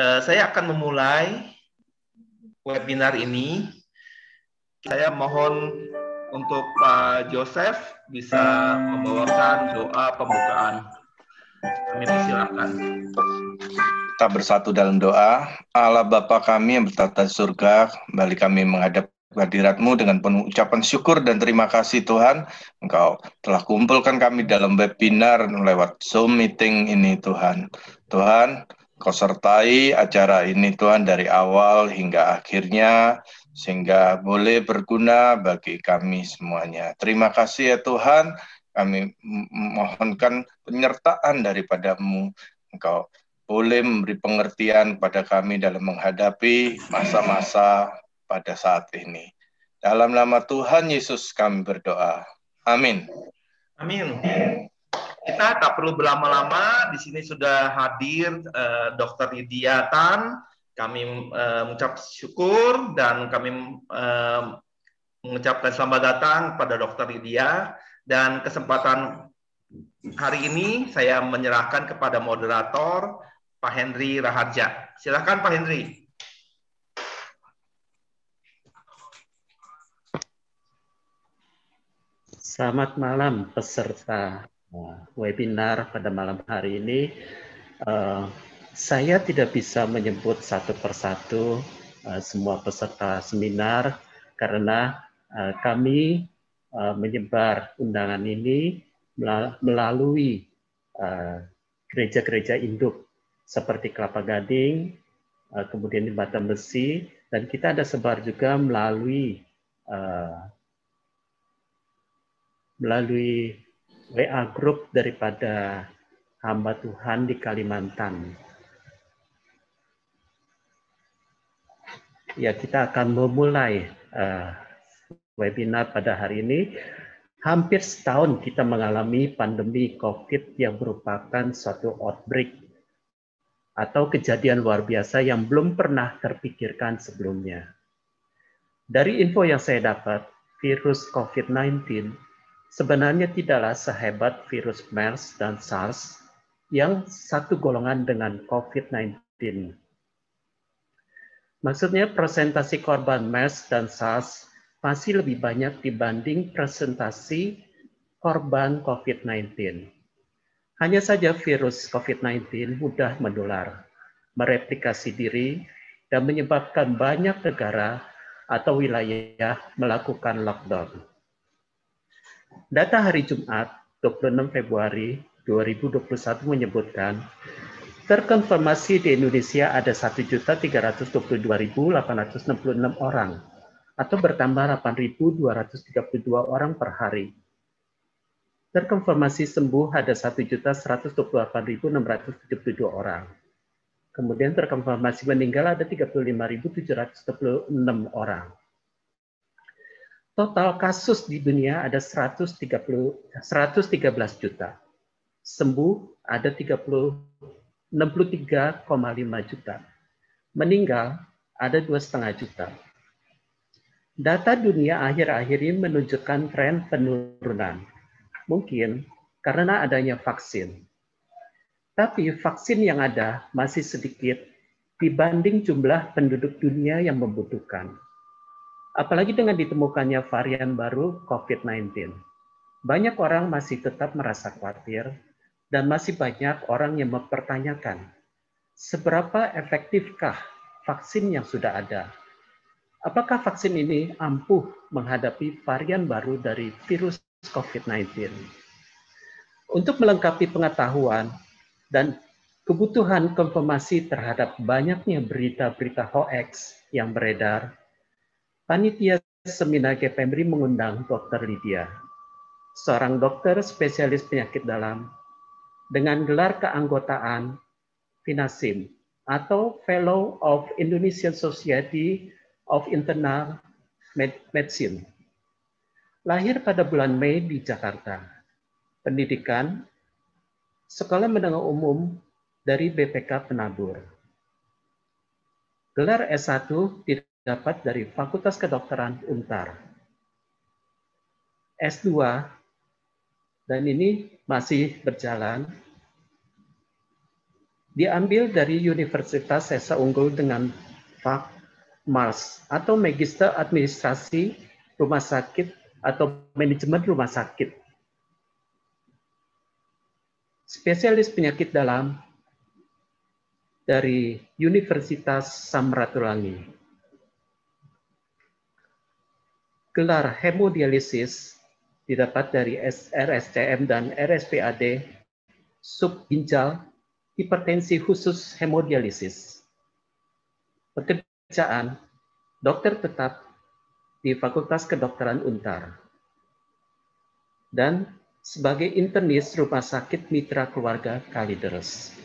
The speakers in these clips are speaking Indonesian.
Eh, saya akan memulai webinar ini. Saya mohon untuk Pak Joseph bisa membawakan doa pembukaan. Kami persilahkan. Kita bersatu dalam doa. Allah Bapa kami yang bertata surga, kembali kami menghadap hadiratmu dengan penuh ucapan syukur dan terima kasih Tuhan Engkau telah kumpulkan kami dalam webinar lewat Zoom meeting ini Tuhan. Tuhan, Kau sertai acara ini Tuhan dari awal hingga akhirnya sehingga boleh berguna bagi kami semuanya. Terima kasih ya Tuhan, kami mohonkan penyertaan daripadamu. Engkau boleh memberi pengertian pada kami dalam menghadapi masa-masa pada saat ini. Dalam nama Tuhan Yesus kami berdoa. Amin. Amin kita tak perlu berlama-lama. Di sini sudah hadir uh, Dokter Lydia Tan. Kami uh, mengucap syukur dan kami uh, mengucapkan selamat datang pada Dokter Lydia. Dan kesempatan hari ini saya menyerahkan kepada moderator Pak Henry Raharja. Silakan Pak Henry. Selamat malam peserta webinar pada malam hari ini. Uh, saya tidak bisa menyebut satu persatu uh, semua peserta seminar karena uh, kami uh, menyebar undangan ini melalui gereja-gereja uh, induk seperti Kelapa Gading, uh, kemudian di Batam Besi, dan kita ada sebar juga melalui uh, melalui WA group daripada hamba Tuhan di Kalimantan. Ya, kita akan memulai uh, webinar pada hari ini. Hampir setahun kita mengalami pandemi COVID yang merupakan suatu outbreak atau kejadian luar biasa yang belum pernah terpikirkan sebelumnya. Dari info yang saya dapat, virus COVID-19 sebenarnya tidaklah sehebat virus MERS dan SARS yang satu golongan dengan COVID-19. Maksudnya presentasi korban MERS dan SARS masih lebih banyak dibanding presentasi korban COVID-19. Hanya saja virus COVID-19 mudah menular, mereplikasi diri, dan menyebabkan banyak negara atau wilayah melakukan lockdown. Data hari Jumat 26 Februari 2021 menyebutkan terkonfirmasi di Indonesia ada 1.322.866 orang atau bertambah 8.232 orang per hari. Terkonfirmasi sembuh ada 1.128.672 orang. Kemudian terkonfirmasi meninggal ada 35.766 orang. Total kasus di dunia ada 130 113 juta. Sembuh ada 363,5 63,5 juta. Meninggal ada 2,5 juta. Data dunia akhir-akhir ini menunjukkan tren penurunan. Mungkin karena adanya vaksin. Tapi vaksin yang ada masih sedikit dibanding jumlah penduduk dunia yang membutuhkan. Apalagi dengan ditemukannya varian baru COVID-19. Banyak orang masih tetap merasa khawatir dan masih banyak orang yang mempertanyakan seberapa efektifkah vaksin yang sudah ada. Apakah vaksin ini ampuh menghadapi varian baru dari virus COVID-19? Untuk melengkapi pengetahuan dan kebutuhan konfirmasi terhadap banyaknya berita-berita hoax yang beredar, Panitia seminar GPMRI mengundang Dr. Lydia, seorang dokter spesialis penyakit dalam dengan gelar keanggotaan FINASIM atau Fellow of Indonesian Society of Internal Medicine. Lahir pada bulan Mei di Jakarta. Pendidikan Sekolah Menengah Umum dari BPK Penabur. Gelar S1 di dapat dari Fakultas Kedokteran Untar. S2 dan ini masih berjalan diambil dari Universitas Sesa Unggul dengan Fak Mars atau Magister Administrasi Rumah Sakit atau Manajemen Rumah Sakit. Spesialis penyakit dalam dari Universitas Samratulangi. gelar hemodialisis didapat dari RSCM dan RSPAD, subginjal, hipertensi khusus hemodialisis. Pekerjaan, dokter tetap di Fakultas Kedokteran Untar. Dan sebagai internis Rumah Sakit Mitra Keluarga Kalideres.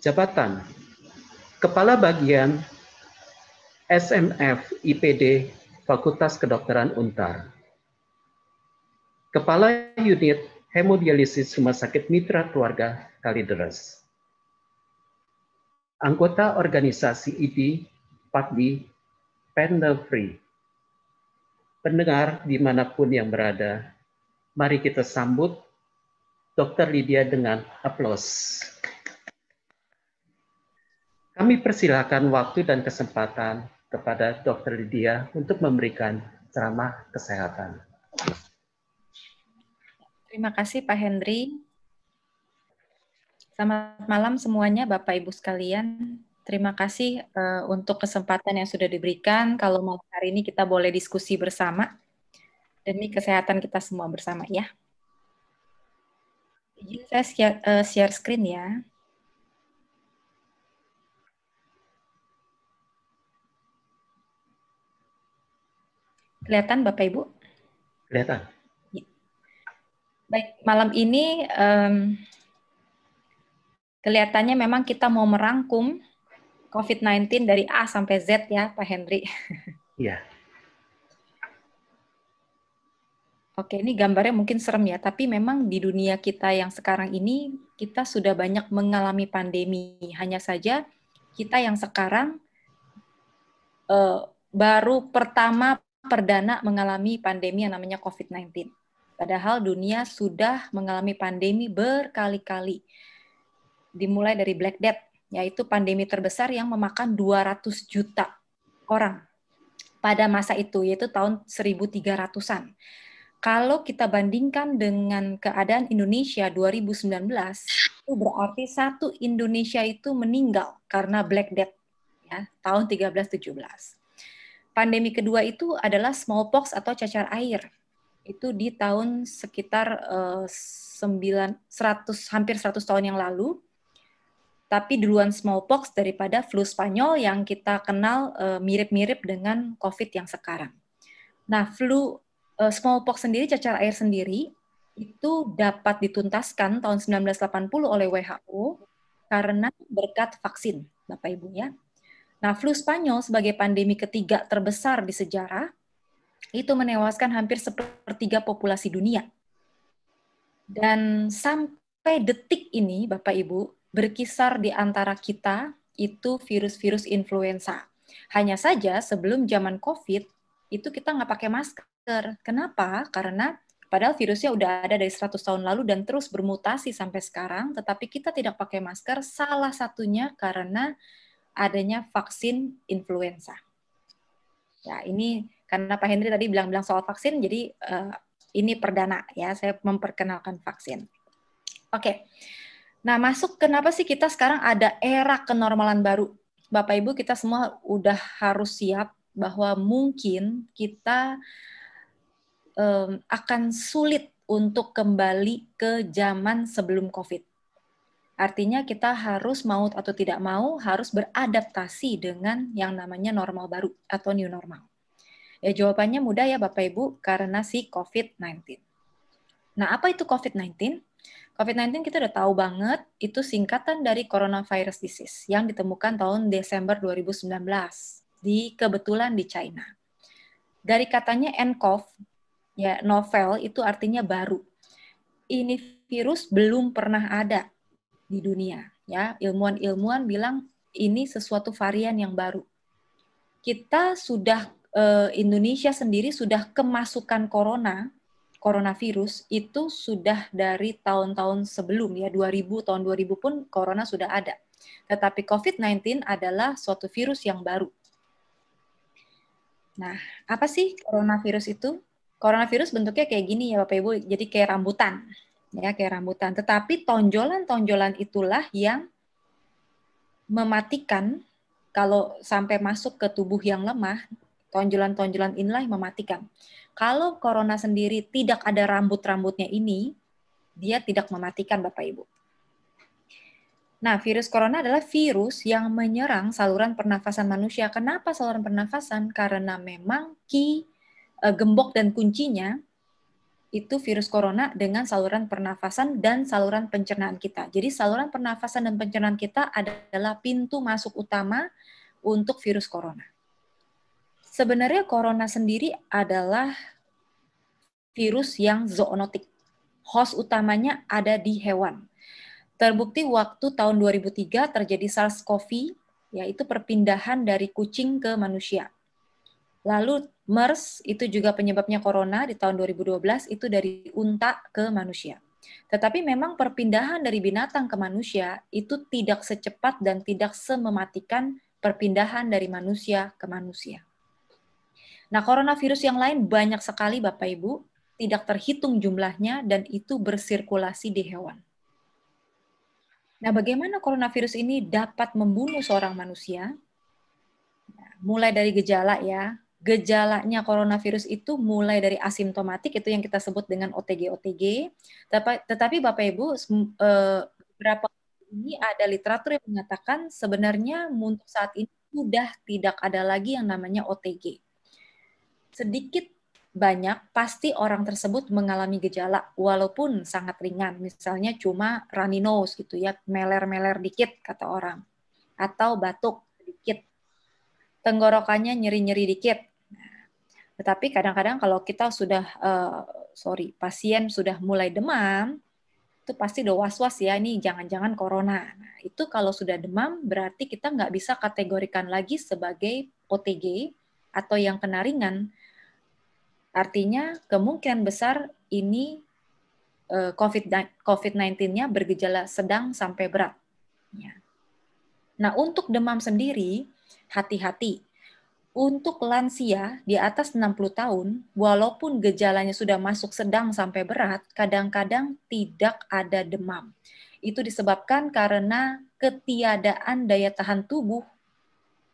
Jabatan Kepala Bagian SMF IPD Fakultas Kedokteran Untar. Kepala Unit Hemodialisis Rumah Sakit Mitra Keluarga Kalideres. Anggota organisasi ID, Pakdi, Panel Free. Pendengar dimanapun yang berada, mari kita sambut Dr. Lydia dengan aplaus. Kami persilahkan waktu dan kesempatan kepada Dokter Lydia untuk memberikan ceramah kesehatan. Terima kasih Pak Hendri. Selamat malam semuanya Bapak Ibu sekalian. Terima kasih uh, untuk kesempatan yang sudah diberikan. Kalau mau hari ini kita boleh diskusi bersama demi kesehatan kita semua bersama ya. Izin saya share eh, screen ya. Kelihatan Bapak Ibu? Kelihatan. Ya. Baik, malam ini um, kelihatannya memang kita mau merangkum COVID-19 dari A sampai Z ya Pak Henry Iya. Oke, ini gambarnya mungkin serem ya, tapi memang di dunia kita yang sekarang ini kita sudah banyak mengalami pandemi. Hanya saja kita yang sekarang uh, baru pertama perdana mengalami pandemi yang namanya COVID-19. Padahal dunia sudah mengalami pandemi berkali-kali. Dimulai dari Black Death, yaitu pandemi terbesar yang memakan 200 juta orang pada masa itu, yaitu tahun 1300-an. Kalau kita bandingkan dengan keadaan Indonesia 2019, itu berarti satu Indonesia itu meninggal karena Black Death ya, tahun 1317 pandemi kedua itu adalah smallpox atau cacar air. Itu di tahun sekitar uh, 9, 100, hampir 100 tahun yang lalu. Tapi duluan smallpox daripada flu Spanyol yang kita kenal uh, mirip-mirip dengan COVID yang sekarang. Nah, flu uh, smallpox sendiri, cacar air sendiri, itu dapat dituntaskan tahun 1980 oleh WHO karena berkat vaksin, Bapak Ibu ya. Nah, flu Spanyol sebagai pandemi ketiga terbesar di sejarah itu menewaskan hampir sepertiga populasi dunia. Dan sampai detik ini, Bapak Ibu, berkisar di antara kita itu virus-virus influenza. Hanya saja sebelum zaman COVID itu kita nggak pakai masker. Kenapa? Karena padahal virusnya udah ada dari 100 tahun lalu dan terus bermutasi sampai sekarang, tetapi kita tidak pakai masker salah satunya karena adanya vaksin influenza. Ya, ini karena Pak Henry tadi bilang-bilang soal vaksin, jadi uh, ini perdana ya, saya memperkenalkan vaksin. Oke, okay. nah masuk kenapa sih kita sekarang ada era kenormalan baru? Bapak Ibu kita semua udah harus siap bahwa mungkin kita um, akan sulit untuk kembali ke zaman sebelum COVID. Artinya kita harus mau atau tidak mau harus beradaptasi dengan yang namanya normal baru atau new normal. Ya jawabannya mudah ya Bapak Ibu karena si COVID-19. Nah, apa itu COVID-19? COVID-19 kita udah tahu banget itu singkatan dari coronavirus disease yang ditemukan tahun Desember 2019 di kebetulan di China. Dari katanya nCoV ya novel itu artinya baru. Ini virus belum pernah ada di dunia ya ilmuwan-ilmuwan bilang ini sesuatu varian yang baru kita sudah eh, Indonesia sendiri sudah kemasukan corona coronavirus itu sudah dari tahun-tahun sebelum ya 2000 tahun 2000 pun corona sudah ada. Tetapi COVID-19 adalah suatu virus yang baru. Nah, apa sih coronavirus itu? Coronavirus bentuknya kayak gini ya Bapak Ibu, jadi kayak rambutan ya kayak rambutan. Tetapi tonjolan-tonjolan itulah yang mematikan kalau sampai masuk ke tubuh yang lemah, tonjolan-tonjolan inilah yang mematikan. Kalau corona sendiri tidak ada rambut-rambutnya ini, dia tidak mematikan Bapak Ibu. Nah, virus corona adalah virus yang menyerang saluran pernafasan manusia. Kenapa saluran pernafasan? Karena memang ki eh, gembok dan kuncinya itu virus corona dengan saluran pernafasan dan saluran pencernaan kita. Jadi saluran pernafasan dan pencernaan kita adalah pintu masuk utama untuk virus corona. Sebenarnya corona sendiri adalah virus yang zoonotik. Host utamanya ada di hewan. Terbukti waktu tahun 2003 terjadi SARS-CoV, yaitu perpindahan dari kucing ke manusia. Lalu MERS itu juga penyebabnya corona di tahun 2012 itu dari unta ke manusia. Tetapi memang perpindahan dari binatang ke manusia itu tidak secepat dan tidak semematikan perpindahan dari manusia ke manusia. Nah, coronavirus yang lain banyak sekali Bapak Ibu, tidak terhitung jumlahnya dan itu bersirkulasi di hewan. Nah, bagaimana coronavirus ini dapat membunuh seorang manusia? Nah, mulai dari gejala ya, gejalanya coronavirus itu mulai dari asimptomatik itu yang kita sebut dengan OTG OTG. Tetapi Bapak Ibu eh, beberapa ini ada literatur yang mengatakan sebenarnya untuk saat ini sudah tidak ada lagi yang namanya OTG. Sedikit banyak pasti orang tersebut mengalami gejala walaupun sangat ringan. Misalnya cuma runny nose gitu ya, meler-meler dikit kata orang atau batuk dikit tenggorokannya nyeri-nyeri dikit. Tetapi kadang-kadang kalau kita sudah uh, sorry pasien sudah mulai demam, itu pasti udah was-was ya ini jangan-jangan corona. Nah, itu kalau sudah demam berarti kita nggak bisa kategorikan lagi sebagai OTG atau yang kena ringan. Artinya kemungkinan besar ini uh, eh, COVID-19-nya bergejala sedang sampai berat. Ya. Nah untuk demam sendiri Hati-hati. Untuk lansia di atas 60 tahun, walaupun gejalanya sudah masuk sedang sampai berat, kadang-kadang tidak ada demam. Itu disebabkan karena ketiadaan daya tahan tubuh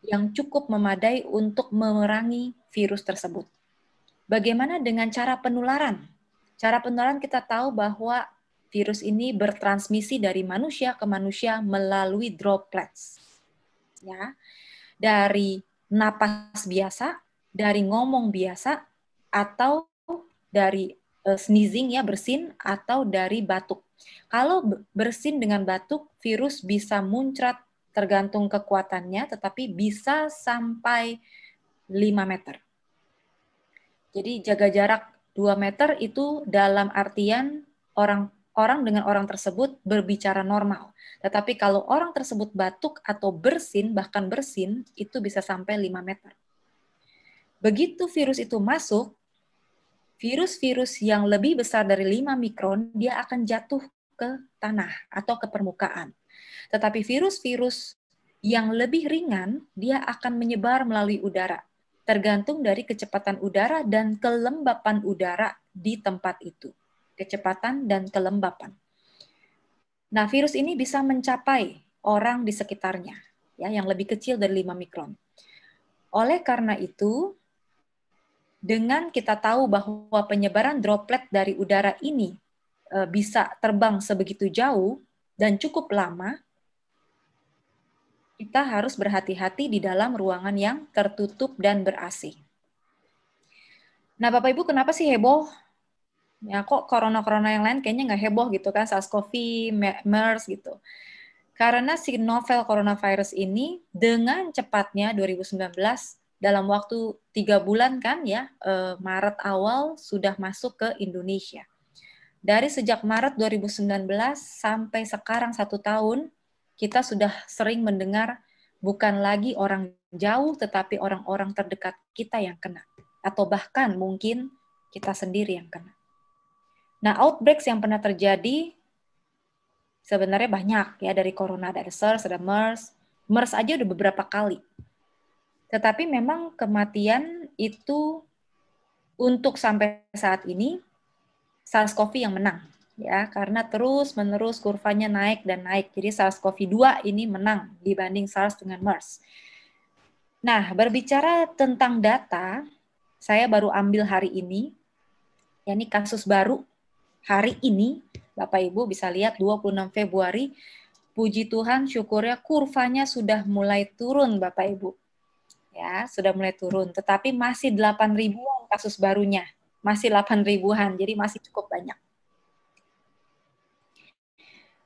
yang cukup memadai untuk memerangi virus tersebut. Bagaimana dengan cara penularan? Cara penularan kita tahu bahwa virus ini bertransmisi dari manusia ke manusia melalui droplets. Ya dari napas biasa, dari ngomong biasa, atau dari uh, sneezing ya bersin atau dari batuk. Kalau bersin dengan batuk, virus bisa muncrat tergantung kekuatannya, tetapi bisa sampai 5 meter. Jadi jaga jarak 2 meter itu dalam artian orang orang dengan orang tersebut berbicara normal. Tetapi kalau orang tersebut batuk atau bersin, bahkan bersin, itu bisa sampai 5 meter. Begitu virus itu masuk, virus-virus yang lebih besar dari 5 mikron, dia akan jatuh ke tanah atau ke permukaan. Tetapi virus-virus yang lebih ringan, dia akan menyebar melalui udara, tergantung dari kecepatan udara dan kelembapan udara di tempat itu kecepatan, dan kelembapan. Nah, virus ini bisa mencapai orang di sekitarnya, ya, yang lebih kecil dari 5 mikron. Oleh karena itu, dengan kita tahu bahwa penyebaran droplet dari udara ini e, bisa terbang sebegitu jauh dan cukup lama, kita harus berhati-hati di dalam ruangan yang tertutup dan ber Nah, Bapak Ibu, kenapa sih heboh ya kok corona-corona yang lain kayaknya nggak heboh gitu kan, SARS-CoV, MERS gitu. Karena si novel coronavirus ini dengan cepatnya 2019 dalam waktu tiga bulan kan ya, eh, Maret awal sudah masuk ke Indonesia. Dari sejak Maret 2019 sampai sekarang satu tahun, kita sudah sering mendengar bukan lagi orang jauh tetapi orang-orang terdekat kita yang kena. Atau bahkan mungkin kita sendiri yang kena. Nah, outbreaks yang pernah terjadi sebenarnya banyak ya dari corona ada SARS, ada MERS. MERS aja udah beberapa kali. Tetapi memang kematian itu untuk sampai saat ini SARS-CoV yang menang ya karena terus menerus kurvanya naik dan naik. Jadi SARS-CoV-2 ini menang dibanding SARS dengan MERS. Nah, berbicara tentang data, saya baru ambil hari ini, yakni kasus baru hari ini Bapak Ibu bisa lihat 26 Februari puji Tuhan syukurnya kurvanya sudah mulai turun Bapak Ibu. Ya, sudah mulai turun, tetapi masih 8 ribuan kasus barunya. Masih 8 ribuan, jadi masih cukup banyak.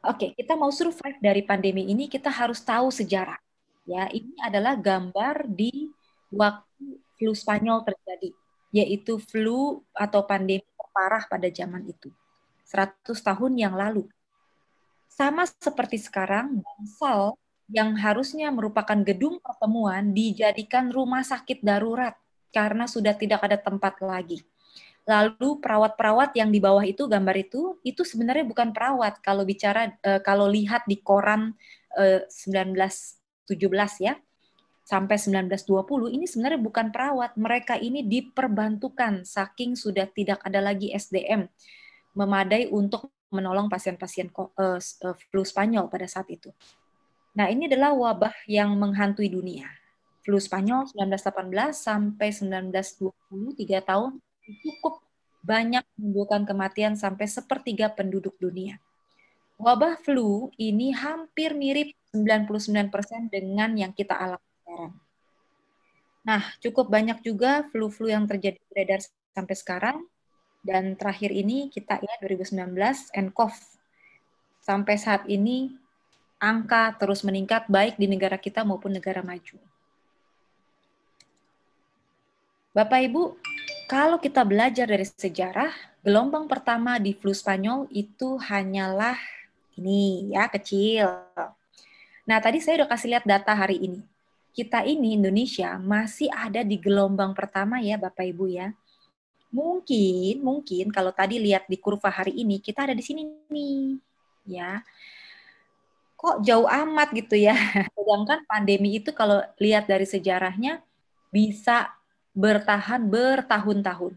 Oke, kita mau survive dari pandemi ini, kita harus tahu sejarah. Ya, ini adalah gambar di waktu flu Spanyol terjadi, yaitu flu atau pandemi parah pada zaman itu. 100 tahun yang lalu. Sama seperti sekarang, bangsal yang harusnya merupakan gedung pertemuan dijadikan rumah sakit darurat karena sudah tidak ada tempat lagi. Lalu perawat-perawat yang di bawah itu gambar itu itu sebenarnya bukan perawat kalau bicara e, kalau lihat di koran e, eh, 1917 ya sampai 1920 ini sebenarnya bukan perawat mereka ini diperbantukan saking sudah tidak ada lagi SDM memadai untuk menolong pasien-pasien eh, eh, flu Spanyol pada saat itu. Nah, ini adalah wabah yang menghantui dunia. Flu Spanyol 1918 sampai 1920, 3 tahun, cukup banyak menimbulkan kematian sampai sepertiga penduduk dunia. Wabah flu ini hampir mirip 99% dengan yang kita alami sekarang. Nah, cukup banyak juga flu-flu yang terjadi beredar sampai sekarang dan terakhir ini kita ya 2019 NCOV. Sampai saat ini angka terus meningkat baik di negara kita maupun negara maju. Bapak Ibu, kalau kita belajar dari sejarah, gelombang pertama di flu Spanyol itu hanyalah ini ya kecil. Nah, tadi saya udah kasih lihat data hari ini. Kita ini Indonesia masih ada di gelombang pertama ya Bapak Ibu ya Mungkin, mungkin kalau tadi lihat di kurva hari ini kita ada di sini nih, ya. Kok jauh amat gitu ya. Sedangkan pandemi itu kalau lihat dari sejarahnya bisa bertahan bertahun-tahun.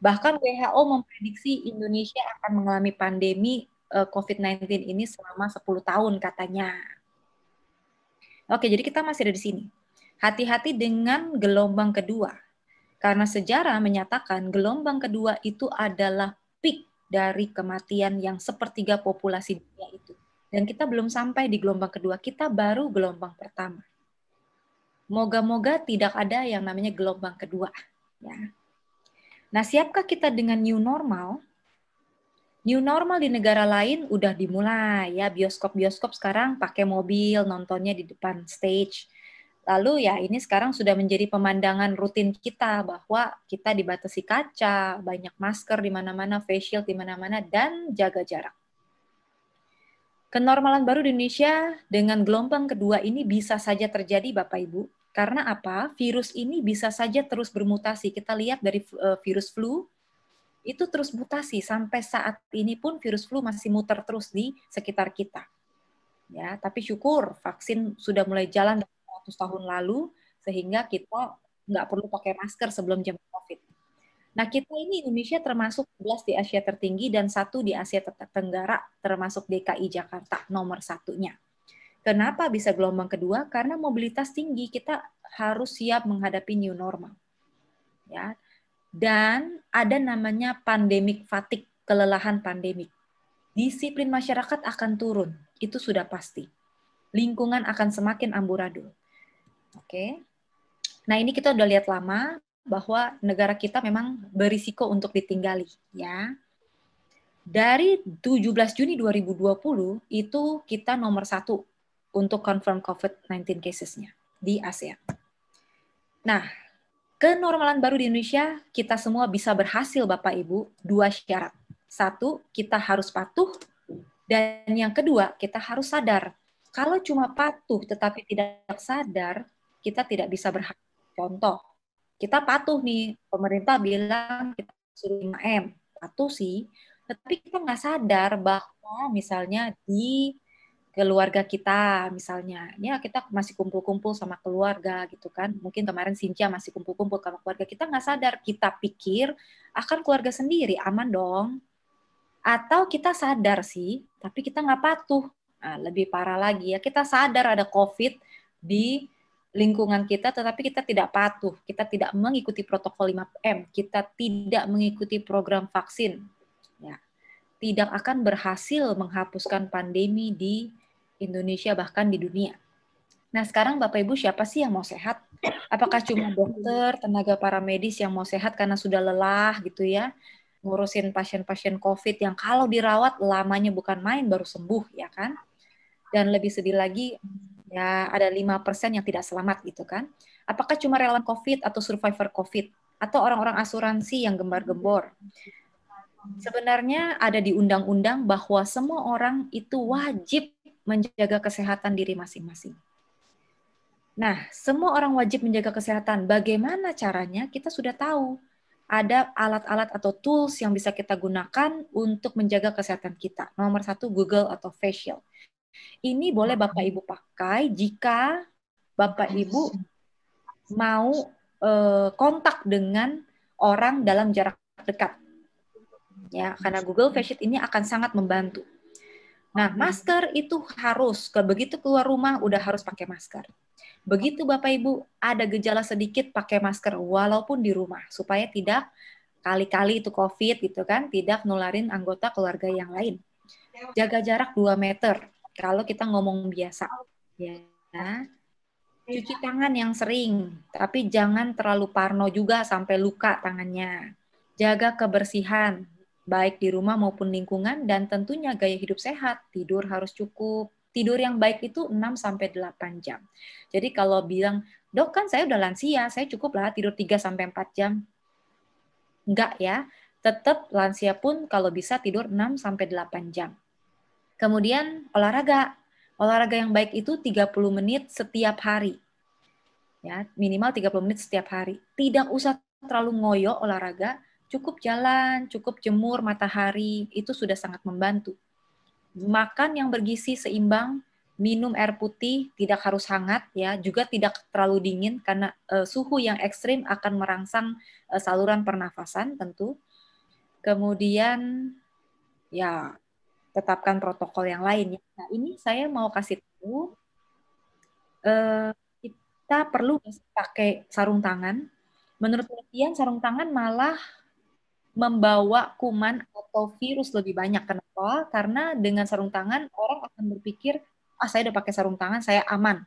Bahkan WHO memprediksi Indonesia akan mengalami pandemi eh, COVID-19 ini selama 10 tahun katanya. Oke, jadi kita masih ada di sini. Hati-hati dengan gelombang kedua karena sejarah menyatakan gelombang kedua itu adalah peak dari kematian yang sepertiga populasi dunia itu. Dan kita belum sampai di gelombang kedua, kita baru gelombang pertama. Moga-moga tidak ada yang namanya gelombang kedua. Ya. Nah, siapkah kita dengan new normal? New normal di negara lain udah dimulai ya bioskop-bioskop sekarang pakai mobil nontonnya di depan stage. Lalu ya ini sekarang sudah menjadi pemandangan rutin kita bahwa kita dibatasi kaca, banyak masker di mana-mana, facial di mana-mana, dan jaga jarak. Kenormalan baru di Indonesia dengan gelombang kedua ini bisa saja terjadi Bapak Ibu. Karena apa? Virus ini bisa saja terus bermutasi. Kita lihat dari eh, virus flu itu terus mutasi sampai saat ini pun virus flu masih muter terus di sekitar kita. Ya, tapi syukur vaksin sudah mulai jalan waktu tahun lalu sehingga kita nggak perlu pakai masker sebelum jam COVID. Nah kita ini Indonesia termasuk 11 di Asia tertinggi dan satu di Asia Tenggara termasuk DKI Jakarta nomor satunya. Kenapa bisa gelombang kedua? Karena mobilitas tinggi kita harus siap menghadapi new normal. Ya. Dan ada namanya pandemik fatik kelelahan pandemik. Disiplin masyarakat akan turun, itu sudah pasti. Lingkungan akan semakin amburadul. Oke. Okay. Nah, ini kita udah lihat lama bahwa negara kita memang berisiko untuk ditinggali, ya. Dari 17 Juni 2020 itu kita nomor satu untuk confirm COVID-19 cases-nya di ASEAN. Nah, kenormalan baru di Indonesia kita semua bisa berhasil Bapak Ibu dua syarat. Satu, kita harus patuh dan yang kedua, kita harus sadar. Kalau cuma patuh tetapi tidak sadar, kita tidak bisa berhak Contoh, kita patuh nih, pemerintah bilang kita suruh 5M, patuh sih, tapi kita nggak sadar bahwa misalnya di keluarga kita misalnya ya kita masih kumpul-kumpul sama keluarga gitu kan mungkin kemarin Sintia masih kumpul-kumpul sama keluarga kita nggak sadar kita pikir akan keluarga sendiri aman dong atau kita sadar sih tapi kita nggak patuh nah, lebih parah lagi ya kita sadar ada COVID di lingkungan kita tetapi kita tidak patuh, kita tidak mengikuti protokol 5M, kita tidak mengikuti program vaksin. Ya. Tidak akan berhasil menghapuskan pandemi di Indonesia bahkan di dunia. Nah, sekarang Bapak Ibu siapa sih yang mau sehat? Apakah cuma dokter, tenaga para medis yang mau sehat karena sudah lelah gitu ya? Ngurusin pasien-pasien COVID yang kalau dirawat lamanya bukan main baru sembuh ya kan? Dan lebih sedih lagi ya ada lima persen yang tidak selamat gitu kan. Apakah cuma relawan COVID atau survivor COVID atau orang-orang asuransi yang gembar-gembor? Sebenarnya ada di undang-undang bahwa semua orang itu wajib menjaga kesehatan diri masing-masing. Nah, semua orang wajib menjaga kesehatan. Bagaimana caranya? Kita sudah tahu. Ada alat-alat atau tools yang bisa kita gunakan untuk menjaga kesehatan kita. Nomor satu, Google atau facial. Ini boleh hmm. Bapak Ibu pakai jika Bapak hmm. Ibu mau eh, kontak dengan orang dalam jarak dekat. Ya, karena Google hmm. Face Sheet ini akan sangat membantu. Nah, masker itu harus, begitu keluar rumah udah harus pakai masker. Begitu Bapak Ibu ada gejala sedikit pakai masker walaupun di rumah supaya tidak kali-kali itu COVID gitu kan, tidak nularin anggota keluarga yang lain. Jaga jarak 2 meter kalau kita ngomong biasa ya cuci tangan yang sering tapi jangan terlalu parno juga sampai luka tangannya jaga kebersihan baik di rumah maupun lingkungan dan tentunya gaya hidup sehat tidur harus cukup tidur yang baik itu 6 sampai 8 jam. Jadi kalau bilang, "Dok, kan saya udah lansia, saya cukup lah tidur 3 sampai 4 jam." Enggak ya. Tetap lansia pun kalau bisa tidur 6 sampai 8 jam. Kemudian olahraga. Olahraga yang baik itu 30 menit setiap hari. Ya, minimal 30 menit setiap hari. Tidak usah terlalu ngoyo olahraga, cukup jalan, cukup jemur matahari, itu sudah sangat membantu. Makan yang bergizi seimbang, minum air putih tidak harus hangat ya, juga tidak terlalu dingin karena e, suhu yang ekstrim akan merangsang e, saluran pernafasan tentu. Kemudian ya tetapkan protokol yang lain. Ya. Nah, ini saya mau kasih tahu eh, kita perlu pakai sarung tangan. Menurut penelitian, sarung tangan malah membawa kuman atau virus lebih banyak. Kenapa? Karena dengan sarung tangan, orang akan berpikir, ah saya udah pakai sarung tangan, saya aman.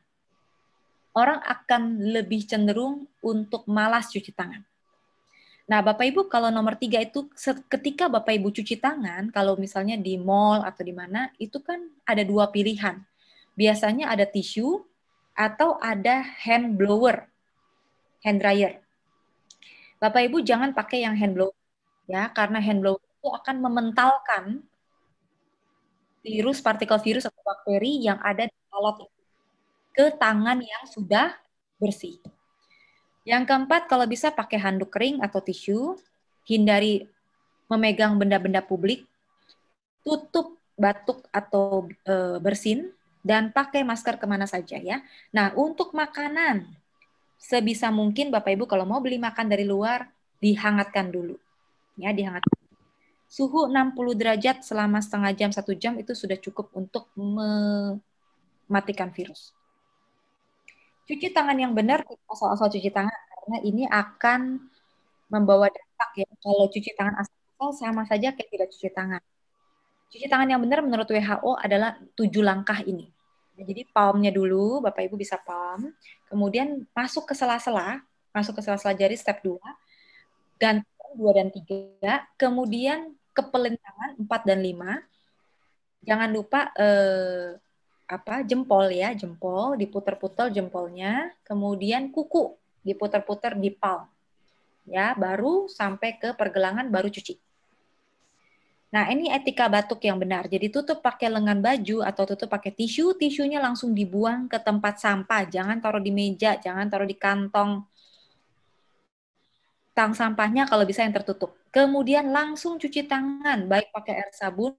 Orang akan lebih cenderung untuk malas cuci tangan. Nah, Bapak Ibu kalau nomor tiga itu ketika Bapak Ibu cuci tangan, kalau misalnya di mall atau di mana, itu kan ada dua pilihan. Biasanya ada tisu atau ada hand blower, hand dryer. Bapak Ibu jangan pakai yang hand blower ya, karena hand blower itu akan mementalkan virus, partikel virus atau bakteri yang ada di alat ke tangan yang sudah bersih. Yang keempat, kalau bisa pakai handuk kering atau tisu, hindari memegang benda-benda publik, tutup batuk atau e, bersin, dan pakai masker kemana saja ya. Nah, untuk makanan, sebisa mungkin Bapak Ibu kalau mau beli makan dari luar, dihangatkan dulu. Ya, dihangatkan. Suhu 60 derajat selama setengah jam, satu jam itu sudah cukup untuk mematikan virus cuci tangan yang benar asal-asal cuci tangan karena ini akan membawa dampak ya kalau cuci tangan asal sama saja kayak tidak cuci tangan. Cuci tangan yang benar menurut WHO adalah tujuh langkah ini. Nah, jadi palmnya dulu, Bapak Ibu bisa palm, kemudian masuk ke sela-sela, masuk ke sela-sela jari step dua, gantung dua dan tiga. kemudian kepelentangan empat dan lima. Jangan lupa eh, apa jempol ya jempol diputer-puter jempolnya kemudian kuku diputer-puter di palm ya baru sampai ke pergelangan baru cuci nah ini etika batuk yang benar jadi tutup pakai lengan baju atau tutup pakai tisu tisunya langsung dibuang ke tempat sampah jangan taruh di meja jangan taruh di kantong tang sampahnya kalau bisa yang tertutup kemudian langsung cuci tangan baik pakai air sabun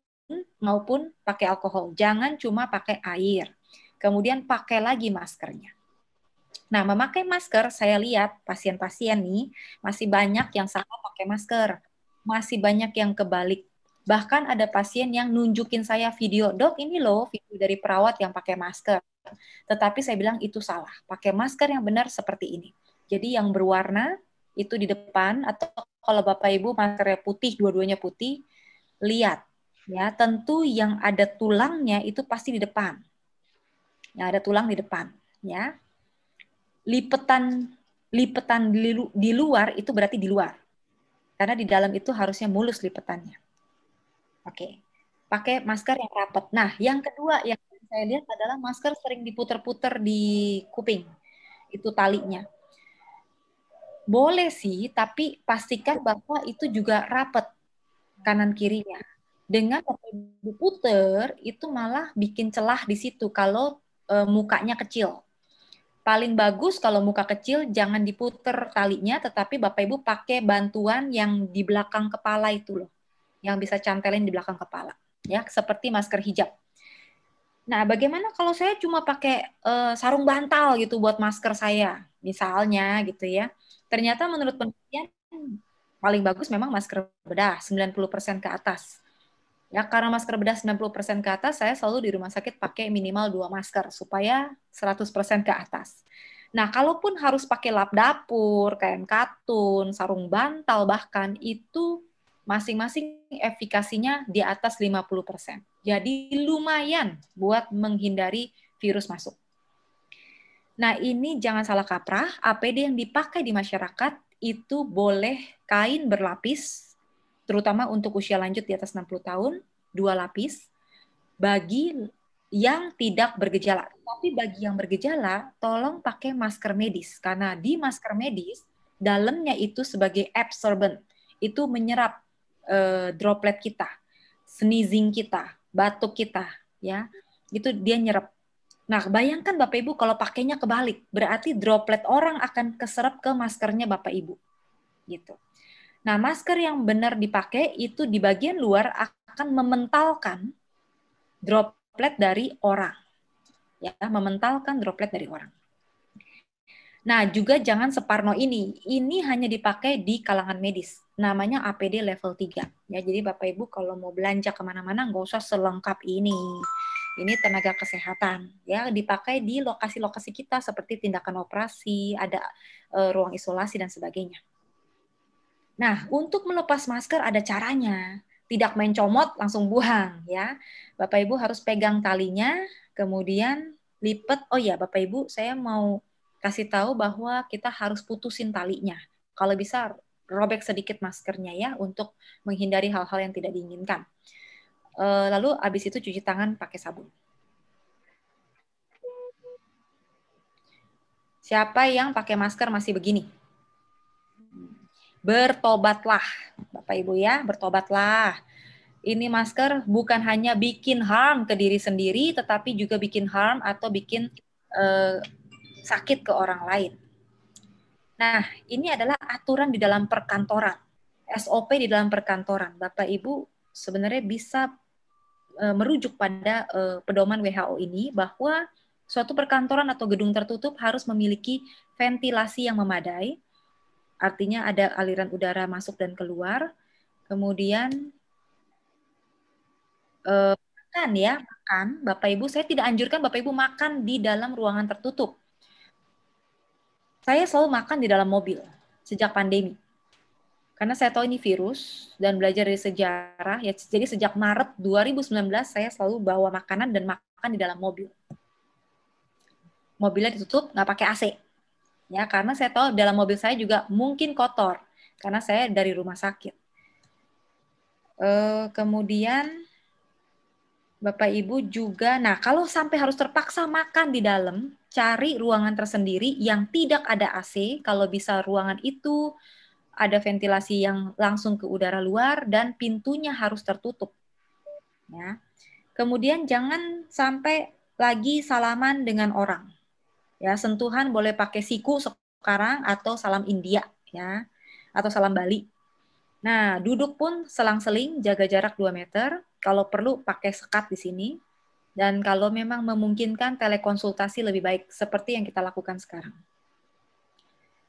maupun pakai alkohol. Jangan cuma pakai air. Kemudian pakai lagi maskernya. Nah, memakai masker, saya lihat pasien-pasien nih masih banyak yang salah pakai masker. Masih banyak yang kebalik. Bahkan ada pasien yang nunjukin saya video, dok ini loh video dari perawat yang pakai masker. Tetapi saya bilang itu salah. Pakai masker yang benar seperti ini. Jadi yang berwarna itu di depan atau kalau Bapak Ibu maskernya putih, dua-duanya putih, lihat ya tentu yang ada tulangnya itu pasti di depan. Yang ada tulang di depan, ya. Lipetan lipetan di luar itu berarti di luar. Karena di dalam itu harusnya mulus lipetannya. Oke. Pakai masker yang rapat. Nah, yang kedua yang saya lihat adalah masker sering diputer-puter di kuping. Itu talinya. Boleh sih, tapi pastikan bahwa itu juga rapat kanan kirinya dengan ibu puter itu malah bikin celah di situ kalau e, mukanya kecil. Paling bagus kalau muka kecil jangan diputer talinya, tetapi Bapak Ibu pakai bantuan yang di belakang kepala itu loh, yang bisa cantelin di belakang kepala, ya seperti masker hijab. Nah, bagaimana kalau saya cuma pakai uh, sarung bantal gitu buat masker saya, misalnya gitu ya. Ternyata menurut penelitian paling bagus memang masker bedah 90% ke atas. Ya, karena masker bedah 90% ke atas, saya selalu di rumah sakit pakai minimal dua masker supaya 100% ke atas. Nah, kalaupun harus pakai lap dapur, kain katun, sarung bantal bahkan itu masing-masing efikasinya di atas 50%. Jadi lumayan buat menghindari virus masuk. Nah, ini jangan salah kaprah, APD yang dipakai di masyarakat itu boleh kain berlapis terutama untuk usia lanjut di atas 60 tahun, dua lapis, bagi yang tidak bergejala. Tapi bagi yang bergejala, tolong pakai masker medis. Karena di masker medis, dalamnya itu sebagai absorbent. Itu menyerap uh, droplet kita, sneezing kita, batuk kita. ya Itu dia nyerap. Nah, bayangkan Bapak Ibu kalau pakainya kebalik, berarti droplet orang akan keserap ke maskernya Bapak Ibu. Gitu. Nah, masker yang benar dipakai itu di bagian luar akan mementalkan droplet dari orang. Ya, mementalkan droplet dari orang. Nah, juga jangan separno ini. Ini hanya dipakai di kalangan medis. Namanya APD level 3. Ya, jadi Bapak Ibu kalau mau belanja kemana-mana nggak usah selengkap ini. Ini tenaga kesehatan. Ya, dipakai di lokasi-lokasi kita seperti tindakan operasi, ada e, ruang isolasi dan sebagainya. Nah, untuk melepas masker ada caranya. Tidak main comot langsung buang ya. Bapak Ibu harus pegang talinya, kemudian lipat. Oh ya, Bapak Ibu, saya mau kasih tahu bahwa kita harus putusin talinya. Kalau bisa robek sedikit maskernya ya untuk menghindari hal-hal yang tidak diinginkan. Eh, lalu habis itu cuci tangan pakai sabun. Siapa yang pakai masker masih begini? bertobatlah, Bapak Ibu ya, bertobatlah. Ini masker bukan hanya bikin harm ke diri sendiri, tetapi juga bikin harm atau bikin uh, sakit ke orang lain. Nah, ini adalah aturan di dalam perkantoran, SOP di dalam perkantoran. Bapak Ibu sebenarnya bisa uh, merujuk pada uh, pedoman WHO ini bahwa suatu perkantoran atau gedung tertutup harus memiliki ventilasi yang memadai, artinya ada aliran udara masuk dan keluar. Kemudian eh, makan ya, makan. Bapak Ibu, saya tidak anjurkan Bapak Ibu makan di dalam ruangan tertutup. Saya selalu makan di dalam mobil sejak pandemi. Karena saya tahu ini virus dan belajar dari sejarah ya jadi sejak Maret 2019 saya selalu bawa makanan dan makan di dalam mobil mobilnya ditutup nggak pakai AC ya karena saya tahu dalam mobil saya juga mungkin kotor karena saya dari rumah sakit. Uh, kemudian Bapak Ibu juga, nah kalau sampai harus terpaksa makan di dalam, cari ruangan tersendiri yang tidak ada AC, kalau bisa ruangan itu ada ventilasi yang langsung ke udara luar dan pintunya harus tertutup. Ya. Kemudian jangan sampai lagi salaman dengan orang. Ya, sentuhan boleh pakai siku sekarang atau salam India ya, atau salam Bali. Nah, duduk pun selang-seling, jaga jarak 2 meter. Kalau perlu pakai sekat di sini. Dan kalau memang memungkinkan telekonsultasi lebih baik seperti yang kita lakukan sekarang.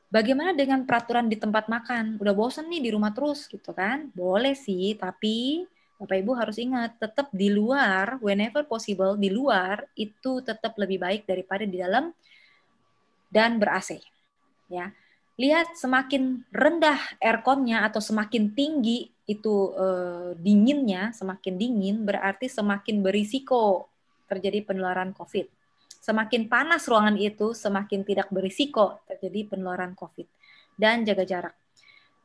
Bagaimana dengan peraturan di tempat makan? Udah bosen nih di rumah terus gitu kan? Boleh sih, tapi Bapak Ibu harus ingat, tetap di luar, whenever possible, di luar itu tetap lebih baik daripada di dalam dan ber-AC. Ya. Lihat semakin rendah airconnya atau semakin tinggi itu eh, dinginnya, semakin dingin berarti semakin berisiko terjadi penularan COVID. Semakin panas ruangan itu, semakin tidak berisiko terjadi penularan COVID. Dan jaga jarak.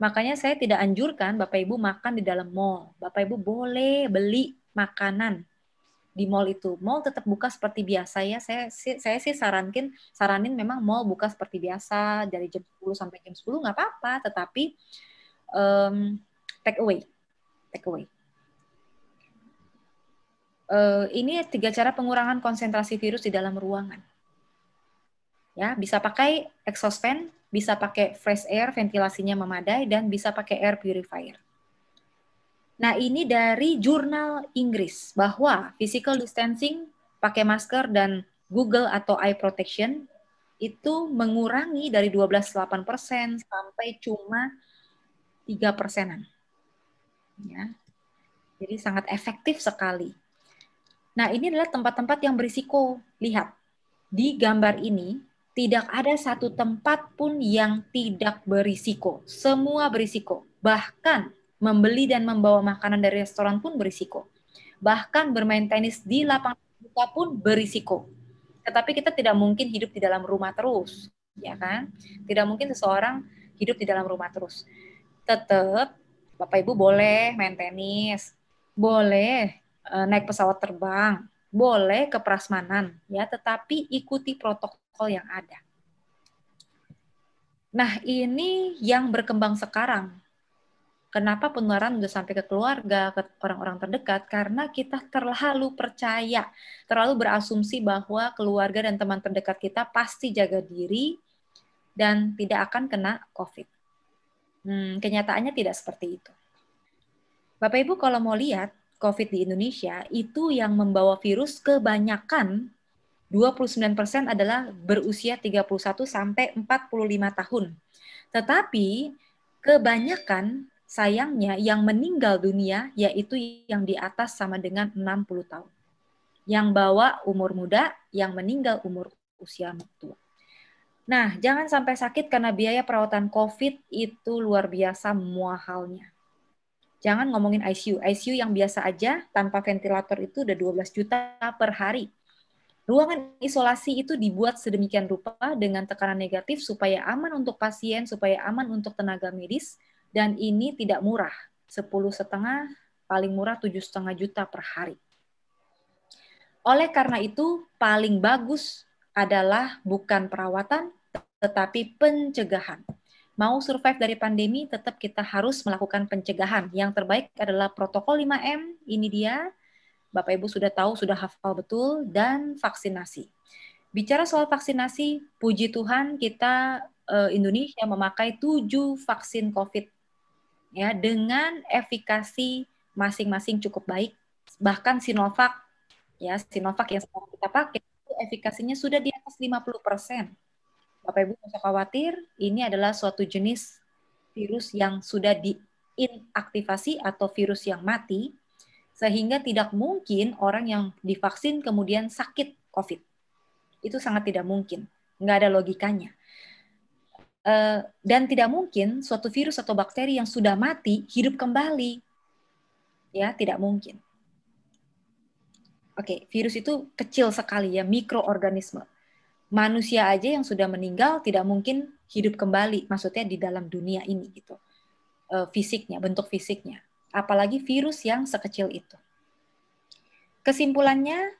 Makanya saya tidak anjurkan Bapak Ibu makan di dalam mall. Bapak Ibu boleh beli makanan di mall itu. Mall tetap buka seperti biasa ya. Saya saya sih sarankan saranin memang mall buka seperti biasa dari jam 10 sampai jam 10 nggak apa-apa, tetapi um, take away. Take away. Uh, ini tiga cara pengurangan konsentrasi virus di dalam ruangan. Ya, bisa pakai exhaust fan, bisa pakai fresh air ventilasinya memadai dan bisa pakai air purifier. Nah, ini dari jurnal Inggris bahwa physical distancing, pakai masker dan Google atau eye protection itu mengurangi dari 12,8 persen sampai cuma 3 persenan. Ya. Jadi sangat efektif sekali. Nah, ini adalah tempat-tempat yang berisiko. Lihat, di gambar ini tidak ada satu tempat pun yang tidak berisiko. Semua berisiko. Bahkan Membeli dan membawa makanan dari restoran pun berisiko. Bahkan bermain tenis di lapangan terbuka pun berisiko. Tetapi kita tidak mungkin hidup di dalam rumah terus, ya kan? Tidak mungkin seseorang hidup di dalam rumah terus. Tetap Bapak Ibu boleh main tenis, boleh e, naik pesawat terbang, boleh ke prasmanan ya, tetapi ikuti protokol yang ada. Nah, ini yang berkembang sekarang Kenapa penularan udah sampai ke keluarga, ke orang-orang terdekat? Karena kita terlalu percaya, terlalu berasumsi bahwa keluarga dan teman terdekat kita pasti jaga diri dan tidak akan kena COVID. Hmm, kenyataannya tidak seperti itu. Bapak Ibu kalau mau lihat COVID di Indonesia itu yang membawa virus kebanyakan 29% adalah berusia 31 sampai 45 tahun. Tetapi kebanyakan Sayangnya yang meninggal dunia yaitu yang di atas sama dengan 60 tahun. Yang bawa umur muda, yang meninggal umur usia tua. Nah, jangan sampai sakit karena biaya perawatan COVID itu luar biasa muahalnya. Jangan ngomongin ICU. ICU yang biasa aja tanpa ventilator itu udah 12 juta per hari. Ruangan isolasi itu dibuat sedemikian rupa dengan tekanan negatif supaya aman untuk pasien, supaya aman untuk tenaga medis, dan ini tidak murah. Sepuluh setengah, paling murah tujuh setengah juta per hari. Oleh karena itu, paling bagus adalah bukan perawatan, tetapi pencegahan. Mau survive dari pandemi, tetap kita harus melakukan pencegahan. Yang terbaik adalah protokol 5M, ini dia. Bapak Ibu sudah tahu, sudah hafal betul, dan vaksinasi. Bicara soal vaksinasi, puji Tuhan kita eh, Indonesia memakai 7 vaksin COVID ya dengan efikasi masing-masing cukup baik bahkan Sinovac ya Sinovac yang sekarang kita pakai itu efikasinya sudah di atas 50%. persen. Bapak Ibu tidak usah khawatir, ini adalah suatu jenis virus yang sudah diinaktivasi atau virus yang mati sehingga tidak mungkin orang yang divaksin kemudian sakit COVID. Itu sangat tidak mungkin. Nggak ada logikanya. Eh, dan tidak mungkin suatu virus atau bakteri yang sudah mati hidup kembali. Ya, tidak mungkin. Oke, okay, virus itu kecil sekali ya, mikroorganisme. Manusia aja yang sudah meninggal tidak mungkin hidup kembali, maksudnya di dalam dunia ini gitu. E, fisiknya, bentuk fisiknya. Apalagi virus yang sekecil itu. Kesimpulannya,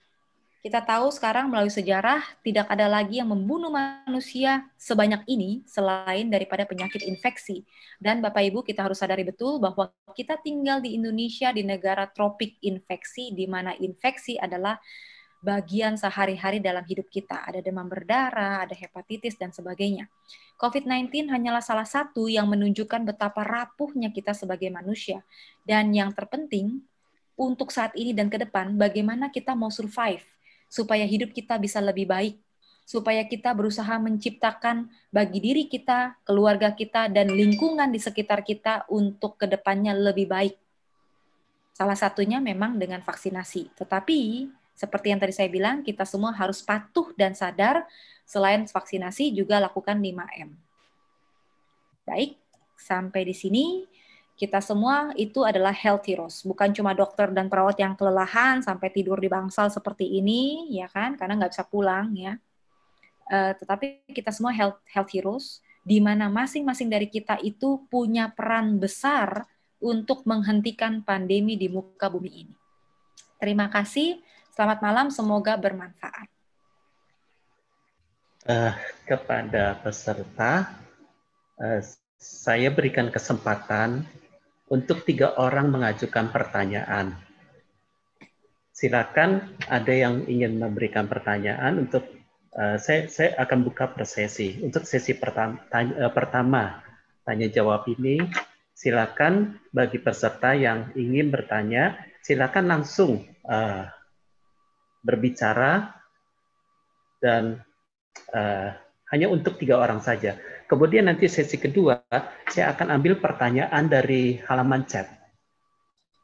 kita tahu sekarang melalui sejarah tidak ada lagi yang membunuh manusia sebanyak ini selain daripada penyakit infeksi. Dan Bapak Ibu kita harus sadari betul bahwa kita tinggal di Indonesia di negara tropik infeksi di mana infeksi adalah bagian sehari-hari dalam hidup kita. Ada demam berdarah, ada hepatitis, dan sebagainya. COVID-19 hanyalah salah satu yang menunjukkan betapa rapuhnya kita sebagai manusia. Dan yang terpenting, untuk saat ini dan ke depan, bagaimana kita mau survive supaya hidup kita bisa lebih baik, supaya kita berusaha menciptakan bagi diri kita, keluarga kita, dan lingkungan di sekitar kita untuk kedepannya lebih baik. Salah satunya memang dengan vaksinasi. Tetapi, seperti yang tadi saya bilang, kita semua harus patuh dan sadar selain vaksinasi juga lakukan 5M. Baik, sampai di sini kita semua itu adalah healthy rose, bukan cuma dokter dan perawat yang kelelahan sampai tidur di bangsal seperti ini, ya kan? Karena nggak bisa pulang, ya. Uh, tetapi kita semua health rose, rose, di mana masing-masing dari kita itu punya peran besar untuk menghentikan pandemi di muka bumi ini. Terima kasih, selamat malam, semoga bermanfaat. Uh, kepada peserta, uh, saya berikan kesempatan untuk tiga orang mengajukan pertanyaan. Silakan ada yang ingin memberikan pertanyaan untuk uh, saya, saya akan buka persesi. Untuk sesi pertama, tanya, uh, pertama tanya jawab ini, silakan bagi peserta yang ingin bertanya, silakan langsung uh, berbicara dan uh, hanya untuk tiga orang saja. Kemudian nanti sesi kedua, saya akan ambil pertanyaan dari halaman chat.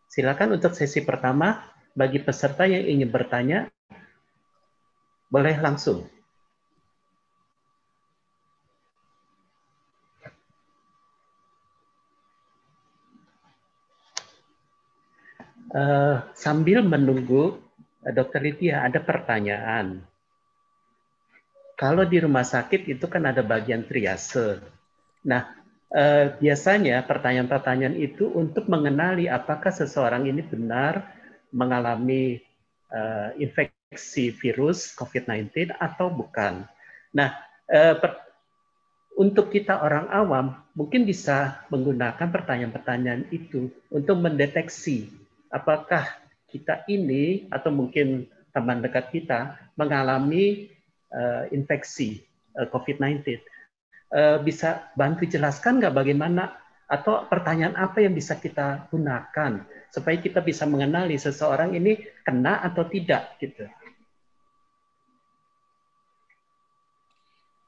Silakan untuk sesi pertama, bagi peserta yang ingin bertanya, boleh langsung. Uh, sambil menunggu, eh, Dokter Lydia, ada pertanyaan kalau di rumah sakit itu kan ada bagian triase. Nah, eh, biasanya pertanyaan-pertanyaan itu untuk mengenali apakah seseorang ini benar mengalami eh, infeksi virus COVID-19 atau bukan. Nah, eh, per, untuk kita orang awam mungkin bisa menggunakan pertanyaan-pertanyaan itu untuk mendeteksi apakah kita ini atau mungkin teman dekat kita mengalami uh, infeksi uh, eh, COVID-19. Uh, eh, bisa bantu jelaskan nggak bagaimana atau pertanyaan apa yang bisa kita gunakan supaya kita bisa mengenali seseorang ini kena atau tidak gitu.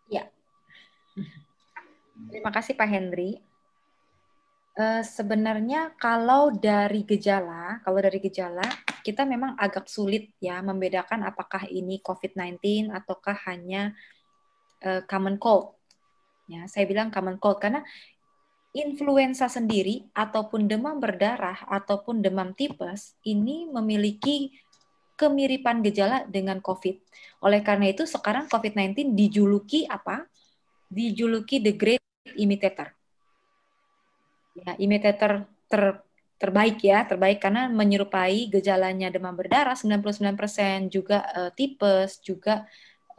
Ya, terima kasih Pak Henry. Uh, sebenarnya kalau dari gejala, kalau dari gejala kita memang agak sulit ya membedakan apakah ini COVID-19 ataukah hanya uh, common cold. Ya, saya bilang common cold karena influenza sendiri ataupun demam berdarah ataupun demam tipes ini memiliki kemiripan gejala dengan COVID. Oleh karena itu sekarang COVID-19 dijuluki apa? Dijuluki the great imitator. Ya, imitator ter terbaik ya, terbaik karena menyerupai gejalanya demam berdarah 99% juga uh, tipes, juga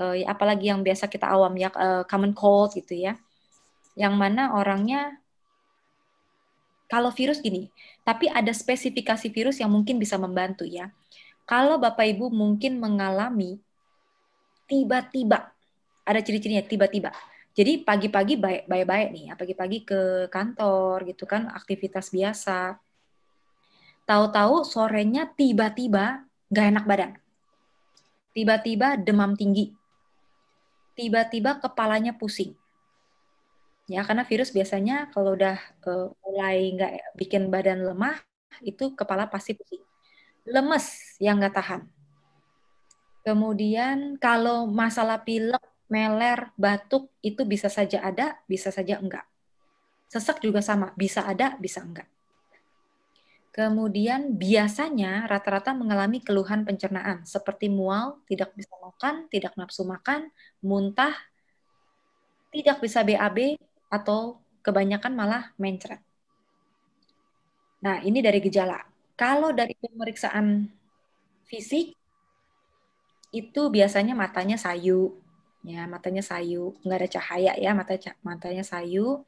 uh, ya apalagi yang biasa kita awam ya uh, common cold gitu ya. Yang mana orangnya kalau virus gini, tapi ada spesifikasi virus yang mungkin bisa membantu ya. Kalau Bapak Ibu mungkin mengalami tiba-tiba ada ciri-cirinya tiba-tiba. Jadi pagi-pagi baik-baik nih, ya, pagi-pagi ke kantor gitu kan, aktivitas biasa Tahu-tahu sorenya tiba-tiba gak enak badan. Tiba-tiba demam tinggi. Tiba-tiba kepalanya pusing. Ya, karena virus biasanya kalau udah uh, mulai nggak bikin badan lemah, itu kepala pasti pusing. Lemes yang nggak tahan. Kemudian kalau masalah pilek, meler, batuk itu bisa saja ada, bisa saja enggak. Sesak juga sama, bisa ada, bisa enggak. Kemudian biasanya rata-rata mengalami keluhan pencernaan seperti mual, tidak bisa makan, tidak nafsu makan, muntah, tidak bisa BAB atau kebanyakan malah mencret. Nah, ini dari gejala. Kalau dari pemeriksaan fisik itu biasanya matanya sayu, ya matanya sayu, nggak ada cahaya ya mata matanya sayu.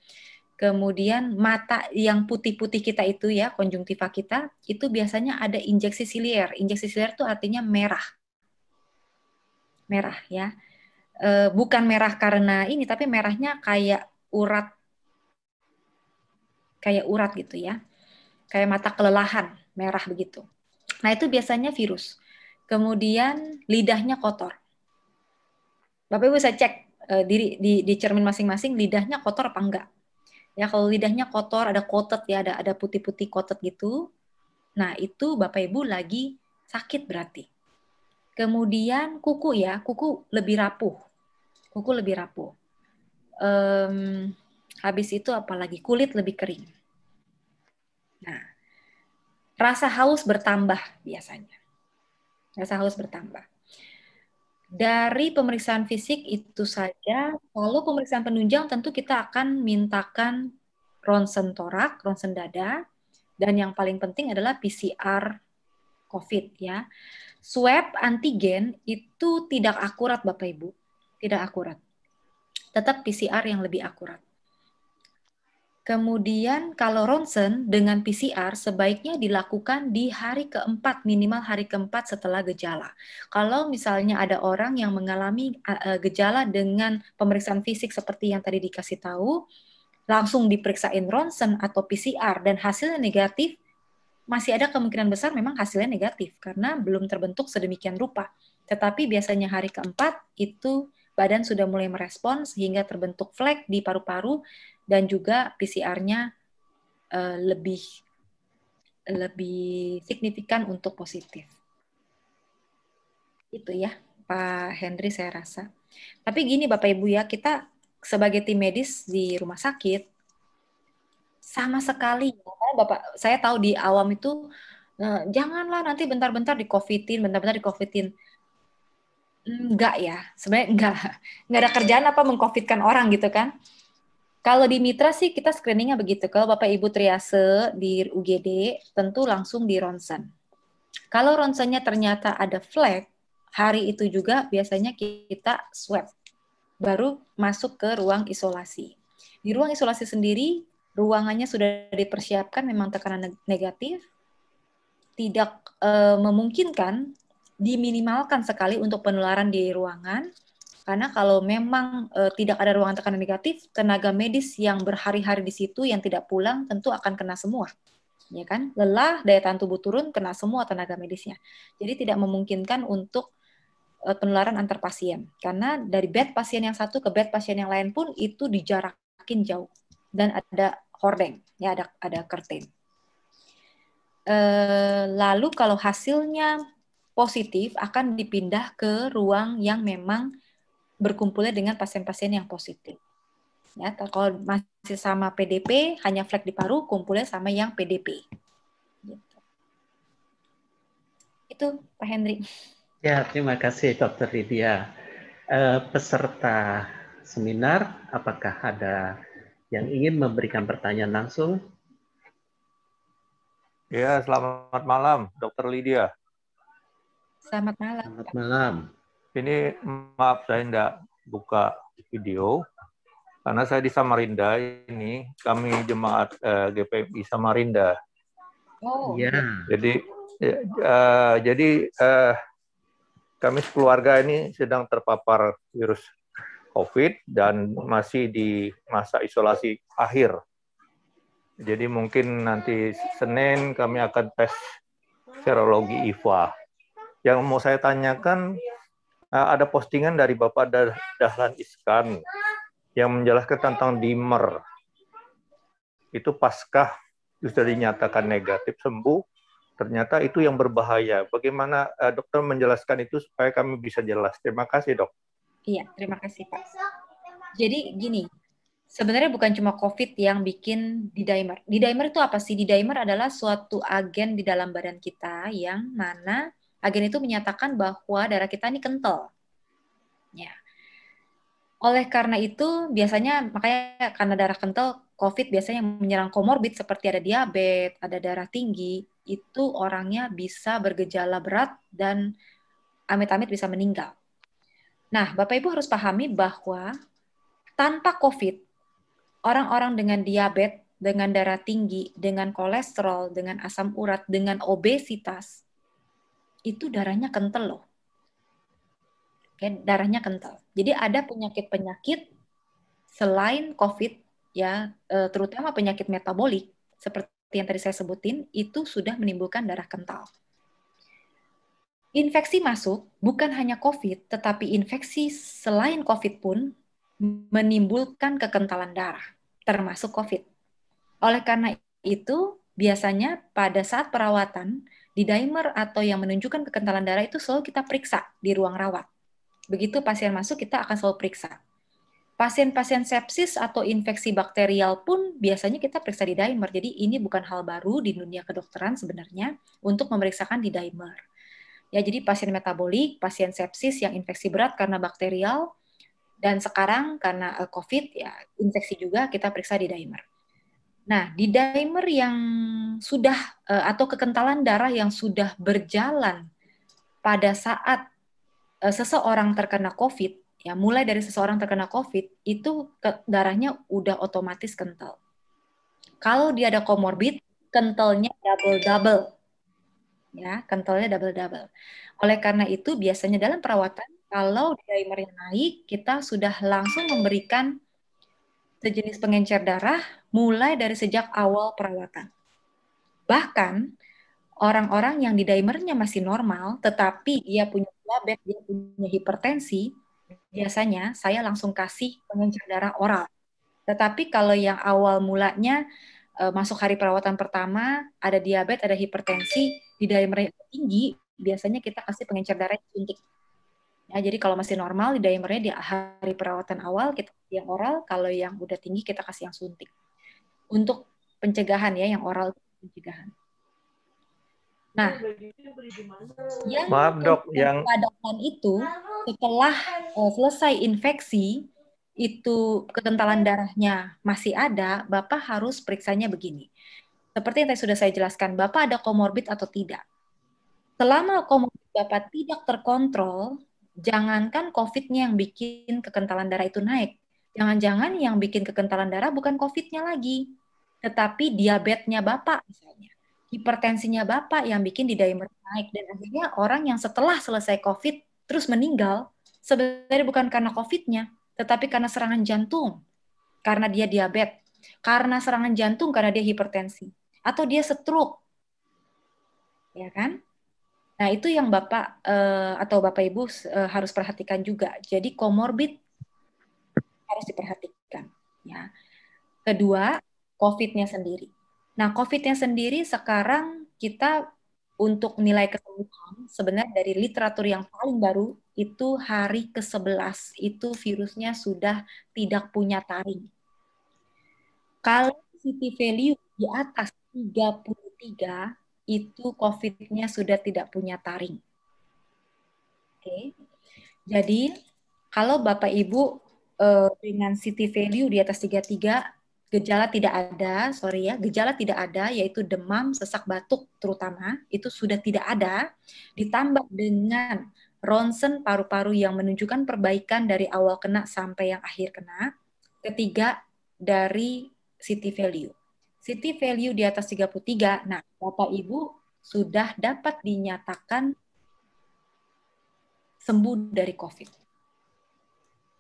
Kemudian mata yang putih-putih kita itu ya, konjungtiva kita, itu biasanya ada injeksi siliar. Injeksi siliar itu artinya merah. Merah ya. E, bukan merah karena ini, tapi merahnya kayak urat. Kayak urat gitu ya. Kayak mata kelelahan, merah begitu. Nah itu biasanya virus. Kemudian lidahnya kotor. Bapak Ibu bisa cek e, diri di, di cermin masing-masing lidahnya kotor apa enggak Ya kalau lidahnya kotor, ada kotet ya, ada ada putih-putih kotet gitu. Nah, itu Bapak Ibu lagi sakit berarti. Kemudian kuku ya, kuku lebih rapuh. Kuku lebih rapuh. Um, habis itu apalagi kulit lebih kering. Nah, rasa haus bertambah biasanya. Rasa haus bertambah. Dari pemeriksaan fisik itu saja, kalau pemeriksaan penunjang tentu kita akan mintakan ronsen torak, ronsen dada, dan yang paling penting adalah PCR COVID ya. Swab antigen itu tidak akurat Bapak Ibu, tidak akurat. Tetap PCR yang lebih akurat. Kemudian kalau ronsen dengan PCR sebaiknya dilakukan di hari keempat, minimal hari keempat setelah gejala. Kalau misalnya ada orang yang mengalami eh, eh, gejala dengan pemeriksaan fisik seperti yang tadi dikasih tahu, langsung diperiksain ronsen atau PCR dan hasilnya negatif, masih ada kemungkinan besar memang hasilnya negatif karena belum terbentuk sedemikian rupa. Tetapi biasanya hari keempat itu badan sudah mulai merespon sehingga terbentuk flek di paru-paru dan juga PCR-nya uh, eh, lebih lebih signifikan untuk positif. Itu ya, Pak Henry saya rasa. Tapi gini Bapak Ibu ya, kita sebagai tim medis di rumah sakit sama sekali ya, Bapak saya tahu di awam itu eh, janganlah nanti bentar-bentar di covidin, bentar-bentar di covidin. Enggak ya, sebenarnya enggak. Enggak ada kerjaan apa mengcovidkan orang gitu kan. Kalau di mitra sih kita screeningnya begitu. Kalau Bapak Ibu triase di UGD tentu langsung di ronsen. Kalau ronsennya ternyata ada flag hari itu juga biasanya kita swab. Baru masuk ke ruang isolasi. Di ruang isolasi sendiri, ruangannya sudah dipersiapkan memang tekanan negatif, tidak e, memungkinkan diminimalkan sekali untuk penularan di ruangan karena kalau memang e, tidak ada ruangan tekanan negatif, tenaga medis yang berhari-hari di situ yang tidak pulang tentu akan kena semua. Ya kan? Lelah, daya tahan tubuh turun, kena semua tenaga medisnya. Jadi tidak memungkinkan untuk e, penularan antar pasien. Karena dari bed pasien yang satu ke bed pasien yang lain pun itu dijarakin jauh dan ada hordeng, ya ada ada curtain. E, lalu kalau hasilnya positif akan dipindah ke ruang yang memang berkumpulnya dengan pasien-pasien yang positif. Ya, kalau masih sama PDP, hanya flek di paru, kumpulnya sama yang PDP. Gitu. Itu Pak Henry. Ya, terima kasih Dokter Lydia. Uh, peserta seminar, apakah ada yang ingin memberikan pertanyaan langsung? Ya, selamat malam, Dokter Lydia. Selamat malam. Selamat malam. Ini maaf saya tidak buka video karena saya di Samarinda ini kami jemaat uh, eh, GPMI Samarinda. Oh. Iya. Yeah. Jadi uh, jadi uh, kami sekeluarga ini sedang terpapar virus COVID dan masih di masa isolasi akhir. Jadi mungkin nanti Senin kami akan tes serologi IVA. Yang mau saya tanyakan Uh, ada postingan dari Bapak Dahlan Iskan yang menjelaskan tentang dimer. Itu paskah sudah dinyatakan negatif sembuh, ternyata itu yang berbahaya. Bagaimana uh, dokter menjelaskan itu supaya kami bisa jelas. Terima kasih, Dok. Iya, terima kasih, Pak. Jadi gini, sebenarnya bukan cuma COVID yang bikin D-dimer. D-dimer itu apa sih? D-dimer adalah suatu agen di dalam badan kita yang mana Agen itu menyatakan bahwa darah kita ini kental. Ya. Oleh karena itu, biasanya makanya karena darah kental, COVID biasanya menyerang komorbid seperti ada diabetes, ada darah tinggi, itu orangnya bisa bergejala berat dan amit-amit bisa meninggal. Nah, Bapak Ibu harus pahami bahwa tanpa COVID, orang-orang dengan diabetes, dengan darah tinggi, dengan kolesterol, dengan asam urat, dengan obesitas, itu darahnya kental loh. Oke, kan, darahnya kental. Jadi ada penyakit-penyakit selain COVID ya, e, terutama penyakit metabolik seperti yang tadi saya sebutin itu sudah menimbulkan darah kental. Infeksi masuk bukan hanya COVID, tetapi infeksi selain COVID pun menimbulkan kekentalan darah, termasuk COVID. Oleh karena itu, biasanya pada saat perawatan di dimer atau yang menunjukkan kekentalan darah itu selalu kita periksa di ruang rawat. Begitu pasien masuk, kita akan selalu periksa. Pasien-pasien sepsis atau infeksi bakterial pun biasanya kita periksa di dimer. Jadi ini bukan hal baru di dunia kedokteran sebenarnya untuk memeriksakan di dimer. Ya, jadi pasien metabolik, pasien sepsis yang infeksi berat karena bakterial, dan sekarang karena eh, COVID, ya infeksi juga kita periksa di dimer. Nah, di dimer yang sudah eh, atau kekentalan darah yang sudah berjalan pada saat eh, seseorang terkena COVID, ya mulai dari seseorang terkena COVID itu darahnya udah otomatis kental. Kalau dia ada komorbid, kentalnya double double, ya kentalnya double double. Oleh karena itu biasanya dalam perawatan kalau dimernya naik, kita sudah langsung memberikan sejenis pengencer darah mulai dari sejak awal perawatan. Bahkan, orang-orang yang di dimernya masih normal, tetapi dia punya diabetes, dia punya hipertensi, biasanya saya langsung kasih pengencer darah oral. Tetapi kalau yang awal mulanya eh, masuk hari perawatan pertama, ada diabetes, ada hipertensi, di dimer tinggi, biasanya kita kasih pengencer darah suntik. Ya, jadi kalau masih normal di dimernya di hari perawatan awal kita yang oral, kalau yang udah tinggi kita kasih yang suntik. Untuk pencegahan ya, yang oral pencegahan. Nah, yang maaf dok, yang itu setelah uh, selesai infeksi itu kekentalan darahnya masih ada, bapak harus periksanya begini. Seperti yang tadi sudah saya jelaskan, bapak ada komorbid atau tidak. Selama komorbid bapak tidak terkontrol, jangankan COVID-nya yang bikin kekentalan darah itu naik, Jangan-jangan yang bikin kekentalan darah bukan COVID-nya lagi, tetapi diabetesnya bapak misalnya. Hipertensinya bapak yang bikin di dimer naik dan akhirnya orang yang setelah selesai COVID terus meninggal sebenarnya bukan karena COVID-nya, tetapi karena serangan jantung, karena dia diabetes, karena serangan jantung karena dia hipertensi atau dia stroke. Ya kan? Nah, itu yang Bapak eh, atau Bapak Ibu eh, harus perhatikan juga. Jadi comorbid harus diperhatikan. Ya. Kedua, COVID-nya sendiri. Nah, COVID-nya sendiri sekarang kita untuk nilai kesembuhan sebenarnya dari literatur yang paling baru itu hari ke-11 itu virusnya sudah tidak punya taring. Kalau city value di atas 33 itu COVID-nya sudah tidak punya taring. Oke. Jadi kalau Bapak Ibu uh, dengan city value di atas 33 gejala tidak ada, sorry ya, gejala tidak ada yaitu demam, sesak batuk terutama itu sudah tidak ada ditambah dengan ronsen paru-paru yang menunjukkan perbaikan dari awal kena sampai yang akhir kena. Ketiga dari city value. City value di atas 33. Nah, Bapak Ibu sudah dapat dinyatakan sembuh dari COVID.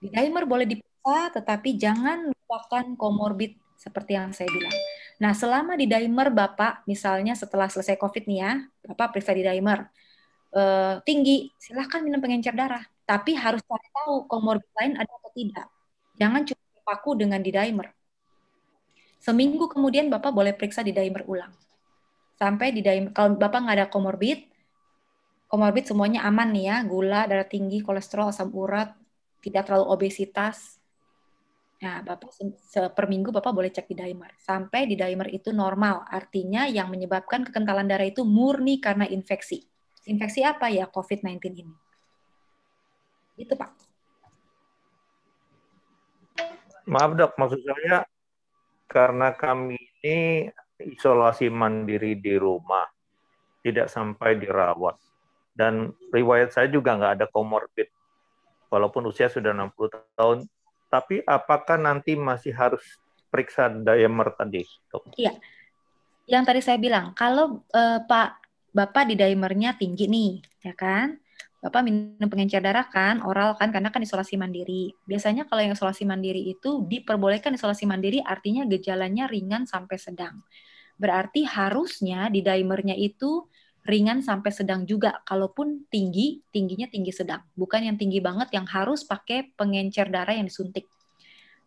Di Dimer boleh diperiksa, tetapi jangan lupakan komorbid seperti yang saya bilang. Nah, selama di dimer Bapak, misalnya setelah selesai COVID nih ya, Bapak periksa dimer eh, tinggi, silahkan minum pengencer darah. Tapi harus cari tahu komorbid lain ada atau tidak. Jangan cuma paku dengan di dimer. Seminggu kemudian Bapak boleh periksa di dimer ulang. Sampai di dimer, kalau Bapak nggak ada komorbid, komorbid semuanya aman nih ya, gula, darah tinggi, kolesterol, asam urat, tidak terlalu obesitas. Nah, Bapak per minggu Bapak boleh cek di dimer. Sampai di dimer itu normal, artinya yang menyebabkan kekentalan darah itu murni karena infeksi. Infeksi apa ya COVID-19 ini? Itu Pak. Maaf dok, maksud saya karena kami ini isolasi mandiri di rumah, tidak sampai dirawat. Dan riwayat saya juga nggak ada komorbid walaupun usia sudah 60 hmm. tahun, tapi apakah nanti masih harus periksa dimer tadi? Iya. Yang tadi saya bilang, kalau eh, Pak Bapak di dimernya tinggi nih, ya kan? Bapak minum pengencer darah kan, oral kan, karena kan isolasi mandiri. Biasanya kalau yang isolasi mandiri itu diperbolehkan isolasi mandiri artinya gejalanya ringan sampai sedang. Berarti harusnya di dimernya itu ringan sampai sedang juga. Kalaupun tinggi, tingginya tinggi sedang. Bukan yang tinggi banget yang harus pakai pengencer darah yang disuntik.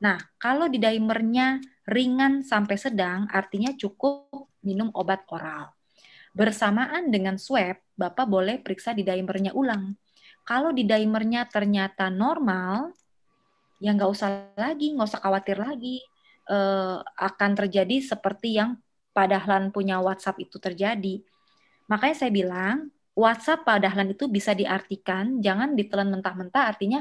Nah, kalau di dimernya ringan sampai sedang, artinya cukup minum obat oral. Bersamaan dengan swab, Bapak boleh periksa di dimernya ulang. Kalau di dimernya ternyata normal, ya nggak usah lagi, nggak usah khawatir lagi. Eh, akan terjadi seperti yang padahal punya WhatsApp itu terjadi Makanya saya bilang, WhatsApp Pak Dahlan itu bisa diartikan, jangan ditelan mentah-mentah, artinya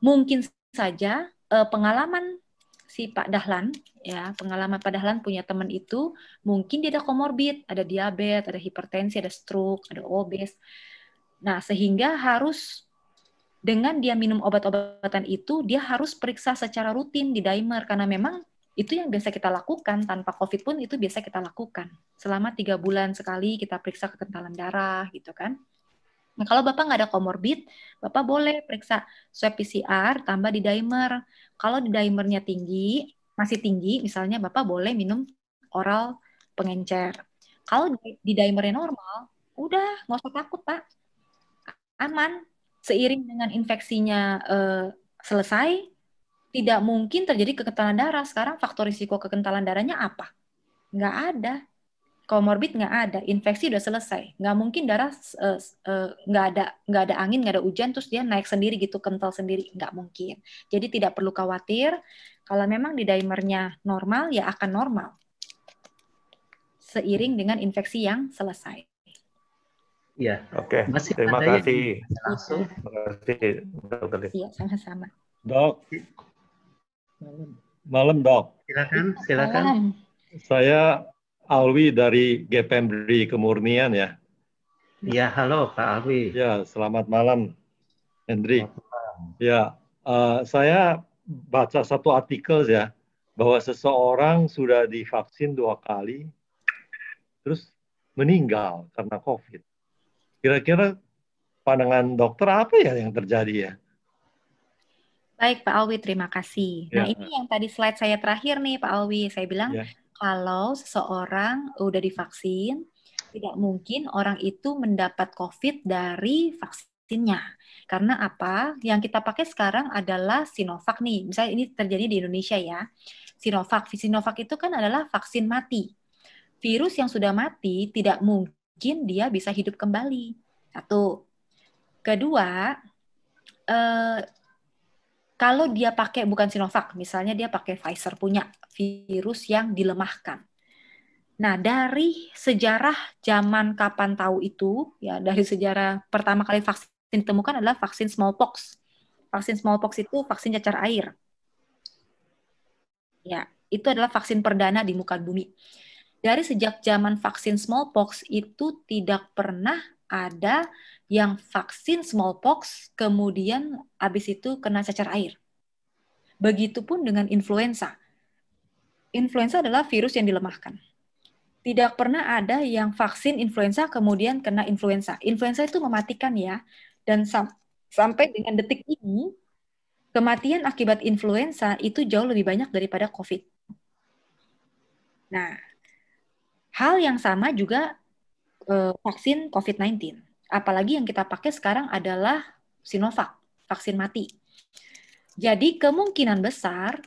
mungkin saja eh, pengalaman si Pak Dahlan, ya pengalaman Pak Dahlan punya teman itu, mungkin dia ada komorbid, ada diabetes, ada hipertensi, ada stroke, ada obes. Nah, sehingga harus dengan dia minum obat-obatan itu, dia harus periksa secara rutin di dimer, karena memang itu yang biasa kita lakukan tanpa COVID pun itu biasa kita lakukan. Selama tiga bulan sekali kita periksa kekentalan darah gitu kan. Nah, kalau Bapak nggak ada komorbid, Bapak boleh periksa swab PCR tambah di dimer. Kalau di dimernya tinggi, masih tinggi, misalnya Bapak boleh minum oral pengencer. Kalau di dimernya normal, udah nggak usah takut Pak. Aman. Seiring dengan infeksinya eh, selesai, tidak mungkin terjadi kekentalan darah. Sekarang faktor risiko kekentalan darahnya apa? Nggak ada. Komorbid nggak ada, infeksi udah selesai. Nggak mungkin darah uh, uh, nggak ada nggak ada angin, nggak ada hujan, terus dia naik sendiri gitu, kental sendiri. Nggak mungkin. Jadi tidak perlu khawatir. Kalau memang di dimernya normal, ya akan normal. Seiring dengan infeksi yang selesai. Iya. Oke. Masih Terima kasih. Langsung. Terima kasih, Iya, sama-sama. Dok, Malam. dok. Silakan, silakan. Malam. Saya Alwi dari GPMBRI Kemurnian ya. Ya, halo Pak Alwi. Ya, selamat malam, Hendri. Ya, uh, saya baca satu artikel ya bahwa seseorang sudah divaksin dua kali, terus meninggal karena COVID. Kira-kira pandangan dokter apa ya yang terjadi ya? Baik Pak Alwi, terima kasih. Ya. Nah ini yang tadi slide saya terakhir nih Pak Alwi, saya bilang ya. kalau seseorang udah divaksin, tidak mungkin orang itu mendapat COVID dari vaksinnya. Karena apa? Yang kita pakai sekarang adalah Sinovac nih. Misalnya ini terjadi di Indonesia ya. Sinovac, Sinovac itu kan adalah vaksin mati. Virus yang sudah mati tidak mungkin dia bisa hidup kembali. Satu. Kedua, eh, kalau dia pakai bukan Sinovac, misalnya dia pakai Pfizer punya virus yang dilemahkan. Nah, dari sejarah zaman kapan tahu itu, ya dari sejarah pertama kali vaksin ditemukan adalah vaksin smallpox. Vaksin smallpox itu vaksin cacar air. Ya, itu adalah vaksin perdana di muka bumi. Dari sejak zaman vaksin smallpox itu tidak pernah ada yang vaksin smallpox kemudian habis itu kena cacar air. Begitupun dengan influenza. Influenza adalah virus yang dilemahkan. Tidak pernah ada yang vaksin influenza kemudian kena influenza. Influenza itu mematikan ya. Dan sam sampai dengan detik ini kematian akibat influenza itu jauh lebih banyak daripada COVID. Nah, hal yang sama juga eh, vaksin COVID-19. Apalagi yang kita pakai sekarang adalah Sinovac, vaksin mati. Jadi kemungkinan besar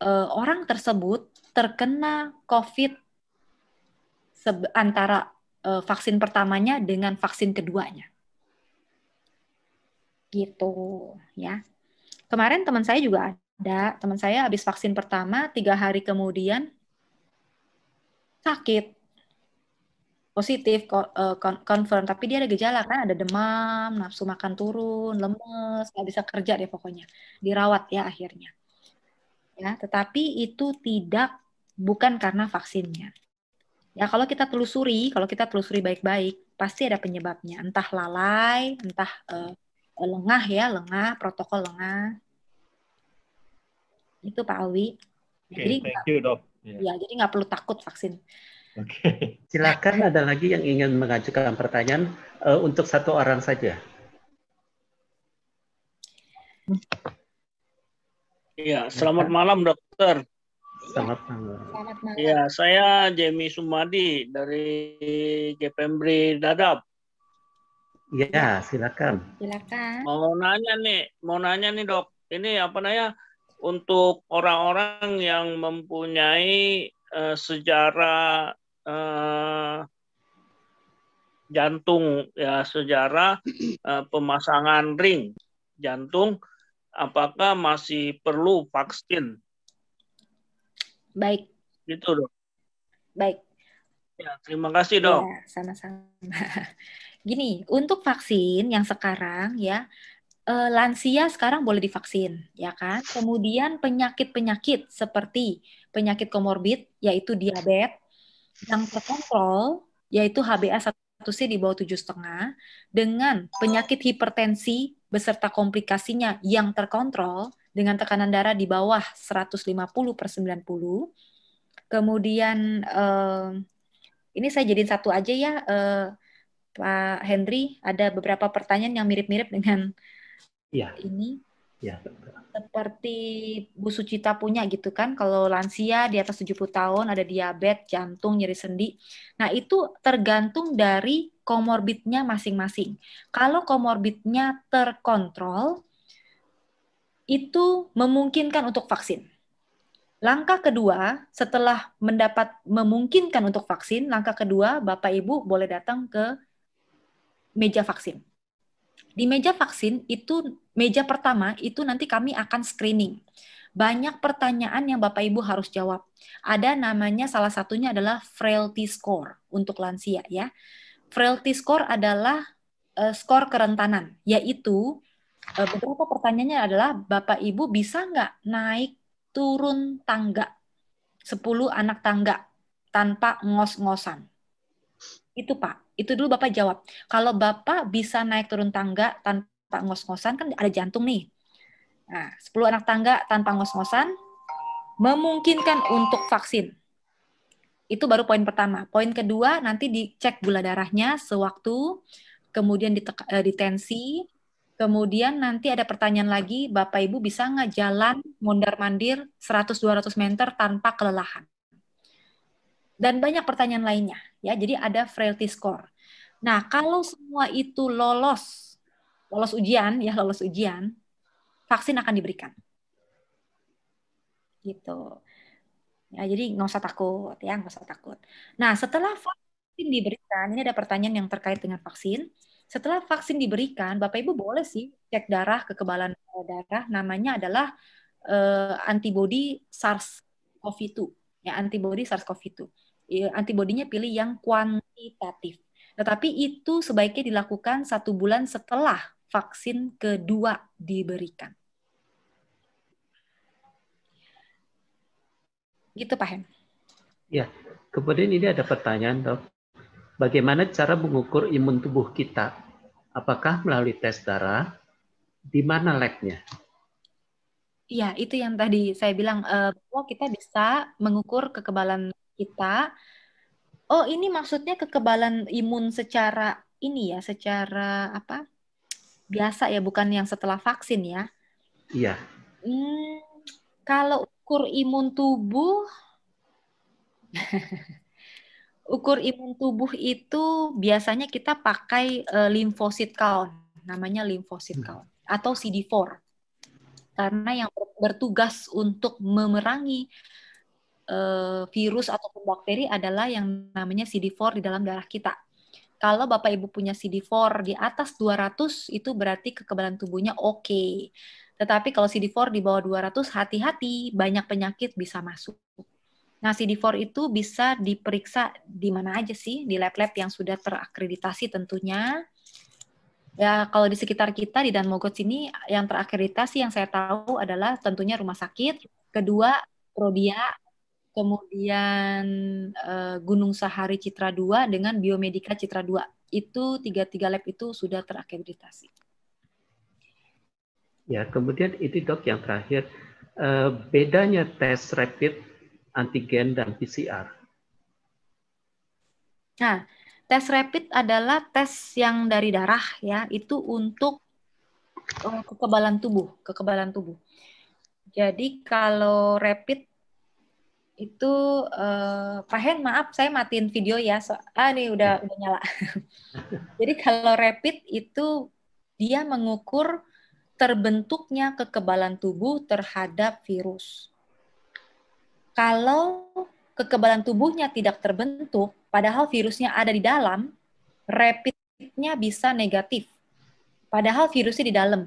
eh, orang tersebut terkena COVID antara eh, vaksin pertamanya dengan vaksin keduanya. Gitu ya. Kemarin teman saya juga ada, teman saya habis vaksin pertama, tiga hari kemudian sakit positif eh, confirm tapi dia ada gejala kan ada demam nafsu makan turun lemes nggak bisa kerja deh pokoknya dirawat ya akhirnya ya tetapi itu tidak bukan karena vaksinnya ya kalau kita telusuri kalau kita telusuri baik-baik pasti ada penyebabnya entah lalai entah uh, lengah ya lengah protokol lengah itu Pak Awi okay, jadi thank you, dok. Yeah. ya jadi nggak perlu takut vaksin Okay. Silakan ada lagi yang ingin mengajukan pertanyaan uh, untuk satu orang saja. Iya, selamat malam dokter. Selamat malam. Selamat Ya, saya Jamie Sumadi dari GPMBRI Dadap. Iya, silakan. Silakan. Mau nanya nih, mau nanya nih dok, ini apa namanya untuk orang-orang yang mempunyai uh, sejarah Eh, jantung ya sejarah eh, pemasangan ring jantung apakah masih perlu vaksin? Baik. Gitu dong. Baik. Ya, terima kasih dong Ya, sama-sama. Gini, untuk vaksin yang sekarang ya eh, lansia sekarang boleh divaksin, ya kan? Kemudian penyakit-penyakit seperti penyakit komorbid, yaitu diabetes, yang terkontrol yaitu HbA1c di bawah tujuh setengah dengan penyakit hipertensi beserta komplikasinya yang terkontrol dengan tekanan darah di bawah 150 per 90 kemudian eh, ini saya jadiin satu aja ya eh, Pak Henry ada beberapa pertanyaan yang mirip-mirip dengan ya. ini ya seperti Bu Sucita punya gitu kan, kalau lansia di atas 70 tahun ada diabetes, jantung, nyeri sendi. Nah, itu tergantung dari komorbidnya masing-masing. Kalau komorbidnya terkontrol, itu memungkinkan untuk vaksin. Langkah kedua, setelah mendapat memungkinkan untuk vaksin, langkah kedua Bapak Ibu boleh datang ke meja vaksin. Di meja vaksin itu meja pertama itu nanti kami akan screening. Banyak pertanyaan yang Bapak Ibu harus jawab. Ada namanya salah satunya adalah frailty score untuk lansia ya. Frailty score adalah uh, skor kerentanan, yaitu uh, beberapa pertanyaannya adalah Bapak Ibu bisa nggak naik turun tangga 10 anak tangga tanpa ngos-ngosan. Itu Pak, itu dulu Bapak jawab. Kalau Bapak bisa naik turun tangga tanpa ngos-ngosan, kan ada jantung nih. Nah, 10 anak tangga tanpa ngos-ngosan memungkinkan untuk vaksin. Itu baru poin pertama. Poin kedua, nanti dicek gula darahnya sewaktu, kemudian eh, ditensi, Kemudian nanti ada pertanyaan lagi, Bapak Ibu bisa nggak jalan mondar-mandir 100-200 meter tanpa kelelahan? dan banyak pertanyaan lainnya ya. Jadi ada frailty score. Nah, kalau semua itu lolos lolos ujian ya, lolos ujian, vaksin akan diberikan. Gitu. Ya, jadi nggak usah takut ya, nggak usah takut. Nah, setelah vaksin diberikan, ini ada pertanyaan yang terkait dengan vaksin. Setelah vaksin diberikan, Bapak Ibu boleh sih cek darah kekebalan darah namanya adalah eh, antibody SARS-CoV-2 ya antibody SARS-CoV-2 antibodinya pilih yang kuantitatif. Tetapi itu sebaiknya dilakukan satu bulan setelah vaksin kedua diberikan. Gitu Pak Hen. Ya, kemudian ini ada pertanyaan dok. Bagaimana cara mengukur imun tubuh kita? Apakah melalui tes darah? Di mana labnya? Ya, itu yang tadi saya bilang eh, bahwa kita bisa mengukur kekebalan kita, oh ini maksudnya kekebalan imun secara ini ya, secara apa? Biasa ya, bukan yang setelah vaksin ya? Iya. Hmm, kalau ukur imun tubuh, ukur imun tubuh itu biasanya kita pakai uh, limfosit count, namanya limfosit hmm. count hmm. atau CD4. Karena yang bertugas untuk memerangi uh, virus ataupun bakteri adalah yang namanya CD4 di dalam darah kita. Kalau Bapak Ibu punya CD4 di atas 200 itu berarti kekebalan tubuhnya oke. Okay. Tetapi kalau CD4 di bawah 200 hati-hati banyak penyakit bisa masuk. Nah, CD4 itu bisa diperiksa di mana aja sih? Di lab-lab yang sudah terakreditasi tentunya. Ya, kalau di sekitar kita di Dan Mogot sini yang terakreditasi yang saya tahu adalah tentunya rumah sakit, kedua Prodia kemudian uh, Gunung Sahari Citra 2 dengan Biomedika Citra 2. Itu tiga-tiga lab itu sudah terakreditasi. Ya, kemudian itu dok yang terakhir, uh, bedanya tes rapid antigen dan PCR. Nah, tes rapid adalah tes yang dari darah ya, itu untuk eh, kekebalan tubuh, kekebalan tubuh. Jadi kalau rapid itu uh, Pak Hen maaf saya matiin video ya so ah nih udah iya. udah nyala jadi kalau rapid itu dia mengukur terbentuknya kekebalan tubuh terhadap virus kalau kekebalan tubuhnya tidak terbentuk padahal virusnya ada di dalam rapidnya bisa negatif padahal virusnya di dalam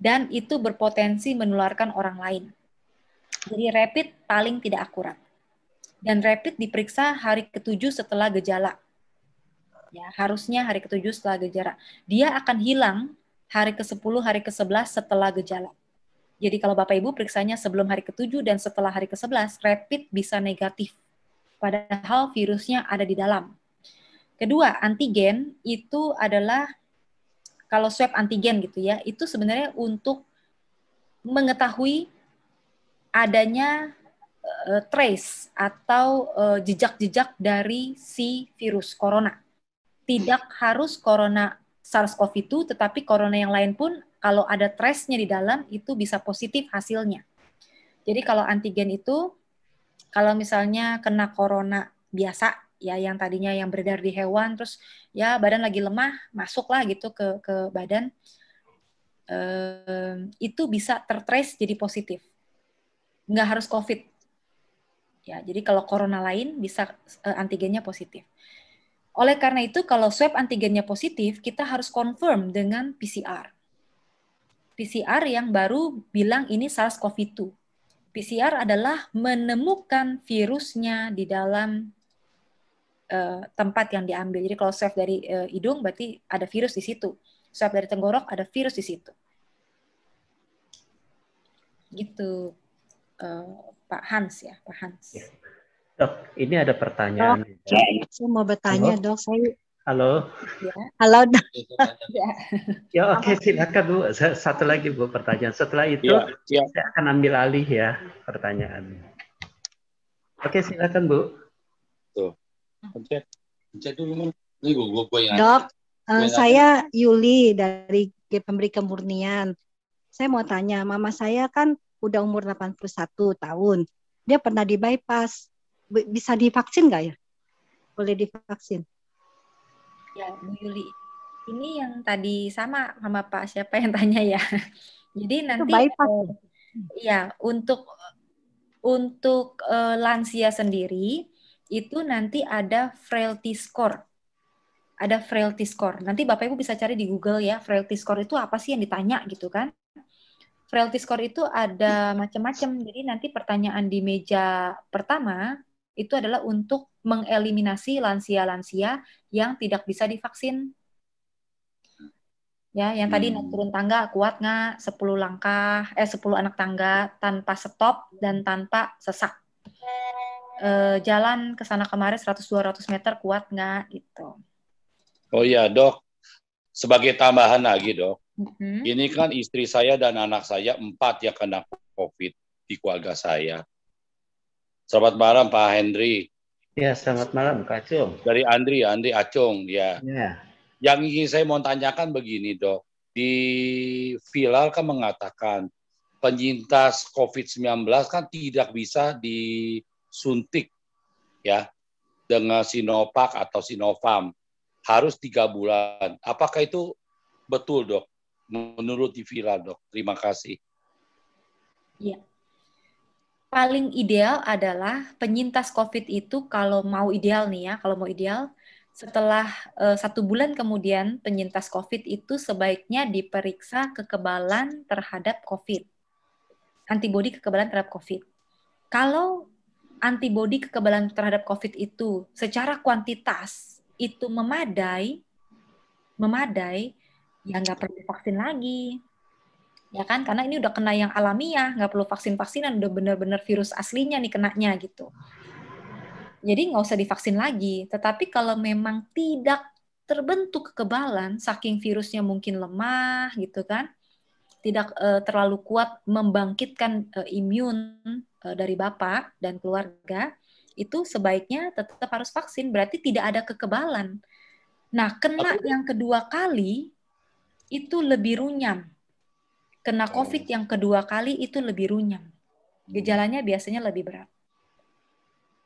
dan itu berpotensi menularkan orang lain jadi rapid paling tidak akurat. Dan rapid diperiksa hari ketujuh setelah gejala. Ya, harusnya hari ketujuh setelah gejala. Dia akan hilang hari ke-10, hari ke-11 setelah gejala. Jadi kalau Bapak Ibu periksanya sebelum hari ke-7 dan setelah hari ke-11, rapid bisa negatif. Padahal virusnya ada di dalam. Kedua, antigen itu adalah kalau swab antigen gitu ya, itu sebenarnya untuk mengetahui adanya uh, trace atau jejak eh, jejak-jejak dari si virus corona. Tidak harus corona SARS-CoV-2, tetapi corona yang lain pun kalau ada trace-nya di dalam itu bisa positif hasilnya. Jadi kalau antigen itu kalau misalnya kena corona biasa ya yang tadinya yang beredar di hewan terus ya badan lagi lemah masuklah gitu ke ke badan eh, itu bisa tertrace jadi positif nggak harus COVID. Ya, jadi kalau corona lain bisa uh, antigennya positif. Oleh karena itu, kalau swab antigennya positif, kita harus confirm dengan PCR. PCR yang baru bilang ini SARS-CoV-2. PCR adalah menemukan virusnya di dalam uh, tempat yang diambil. Jadi kalau swab dari uh, hidung berarti ada virus di situ. Swab dari tenggorok ada virus di situ. Gitu. Eh, Pak Hans ya, Pak Hans. Ya. Dok, ini ada pertanyaan. Dok, ya. Saya mau bertanya, Halo? Dok. Saya Halo. Ya. Halo. Dok. Ya, ya oke okay, silakan Bu. Satu lagi Bu pertanyaan. Setelah itu ya, ya. saya akan ambil alih ya pertanyaan. Oke, silakan Bu. Tuh. Pencet. dulu, gua, yang Dok, eh, saya Yuli dari Pemberi Kemurnian. Saya mau tanya, mama saya kan udah umur 81 tahun, dia pernah di bypass, bisa divaksin nggak ya? Boleh divaksin? Ya, Bu Yuli. Ini yang tadi sama sama Pak siapa yang tanya ya. Jadi nanti bypass. ya untuk untuk uh, lansia sendiri itu nanti ada frailty score ada frailty score. Nanti Bapak Ibu bisa cari di Google ya, frailty score itu apa sih yang ditanya gitu kan frailty score itu ada macam-macam. Jadi nanti pertanyaan di meja pertama itu adalah untuk mengeliminasi lansia-lansia yang tidak bisa divaksin. Ya, yang tadi naik hmm. turun tangga kuat nggak? 10 langkah, eh 10 anak tangga tanpa stop dan tanpa sesak. E, jalan ke sana kemarin 100-200 meter kuat nggak? itu. Oh iya dok, sebagai tambahan lagi dok, hmm Ini kan istri saya dan anak saya empat yang kena COVID di keluarga saya. Selamat malam Pak Henry. Ya, selamat malam Kak Acung. Dari Andri, Andri Acung, ya. ya. Yang ingin saya mau tanyakan begini dok, di viral kan mengatakan penyintas COVID-19 kan tidak bisa disuntik ya dengan Sinovac atau Sinovac harus tiga bulan. Apakah itu betul dok? menurut TV dok? Terima kasih. Ya, Paling ideal adalah penyintas COVID itu kalau mau ideal nih ya, kalau mau ideal, setelah uh, satu bulan kemudian penyintas COVID itu sebaiknya diperiksa kekebalan terhadap COVID. Antibodi kekebalan terhadap COVID. Kalau antibodi kekebalan terhadap COVID itu secara kuantitas itu memadai, memadai, ya nggak perlu vaksin lagi ya kan karena ini udah kena yang alamiah nggak perlu vaksin vaksinan udah bener-bener virus aslinya nih kenanya gitu jadi nggak usah divaksin lagi tetapi kalau memang tidak terbentuk kekebalan saking virusnya mungkin lemah gitu kan tidak e, terlalu kuat membangkitkan e, imun e, dari bapak dan keluarga itu sebaiknya tetap harus vaksin berarti tidak ada kekebalan nah kena yang kedua kali itu lebih runyam. Kena oh. COVID yang kedua kali itu lebih runyam. Hmm. Gejalanya biasanya lebih berat.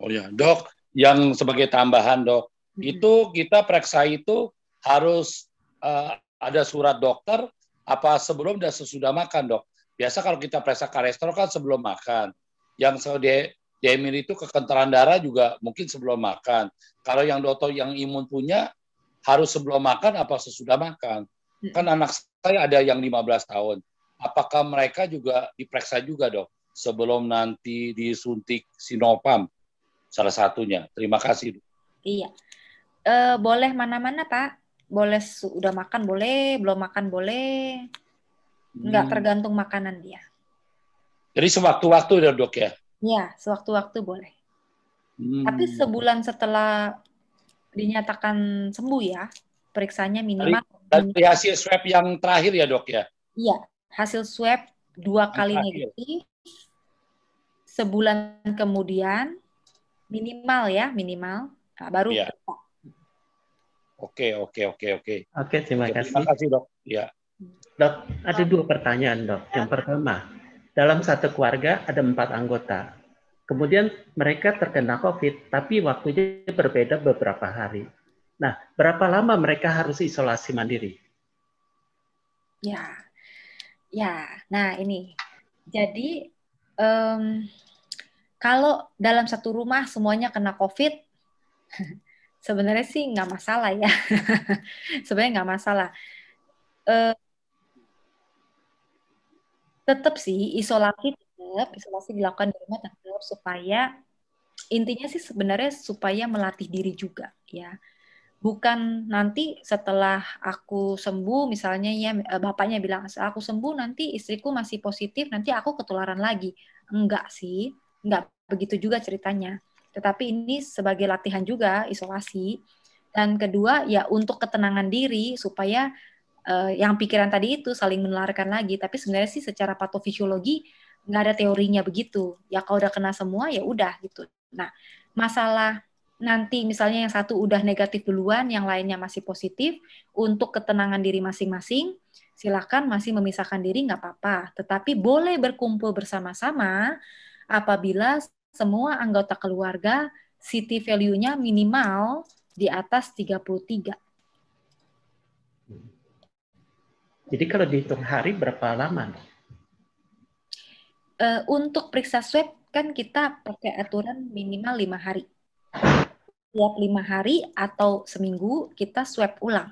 Oh ya, dok, yang sebagai tambahan dok, hmm. itu kita periksa itu harus uh, ada surat dokter apa sebelum dan sesudah makan dok. Biasa kalau kita periksa kolesterol kan sebelum makan. Yang DMI itu kekentalan darah juga mungkin sebelum makan. Kalau yang dokter yang imun punya harus sebelum makan apa sesudah makan. Kan anak saya ada yang 15 tahun. Apakah mereka juga diperiksa juga dok sebelum nanti disuntik Sinopam? Salah satunya. Terima kasih. Iya. E, boleh mana-mana Pak. Boleh sudah makan boleh, belum makan boleh. Enggak hmm. tergantung makanan dia. Jadi sewaktu-waktu ya dok ya? Iya, sewaktu-waktu boleh. Hmm. Tapi sebulan setelah dinyatakan sembuh ya, periksanya minimal Hari... Dari hmm. hasil swab yang terakhir ya dok ya? Iya, hasil swab dua kali terakhir. negatif, sebulan kemudian minimal ya minimal nah, baru. Iya. Oke oke oke oke. Oke terima kasih. Terima kasih dok. Ya. Dok ada dua pertanyaan dok. Yang pertama dalam satu keluarga ada empat anggota. Kemudian mereka terkena COVID, tapi waktunya berbeda beberapa hari Nah, berapa lama mereka harus isolasi mandiri? Ya, ya. Nah, ini. Jadi, um, kalau dalam satu rumah semuanya kena COVID, sebenarnya sih nggak masalah ya. sebenarnya nggak masalah. Uh, tetap sih isolasi tetap isolasi dilakukan di rumah tetap supaya intinya sih sebenarnya supaya melatih diri juga ya bukan nanti setelah aku sembuh misalnya ya eh, bapaknya bilang aku sembuh nanti istriku masih positif nanti aku ketularan lagi enggak sih enggak begitu juga ceritanya tetapi ini sebagai latihan juga isolasi dan kedua ya untuk ketenangan diri supaya uh, yang pikiran tadi itu saling menularkan lagi tapi sebenarnya sih secara patofisiologi nggak ada teorinya begitu ya kalau udah kena semua ya udah gitu nah masalah nanti misalnya yang satu udah negatif duluan, yang lainnya masih positif, untuk ketenangan diri masing-masing, silakan masih memisahkan diri nggak apa-apa. Tetapi boleh berkumpul bersama-sama apabila semua anggota keluarga city value-nya minimal di atas 33. Jadi kalau dihitung hari berapa lama? Eh, untuk periksa swab kan kita pakai aturan minimal lima hari setiap lima hari atau seminggu kita swab ulang.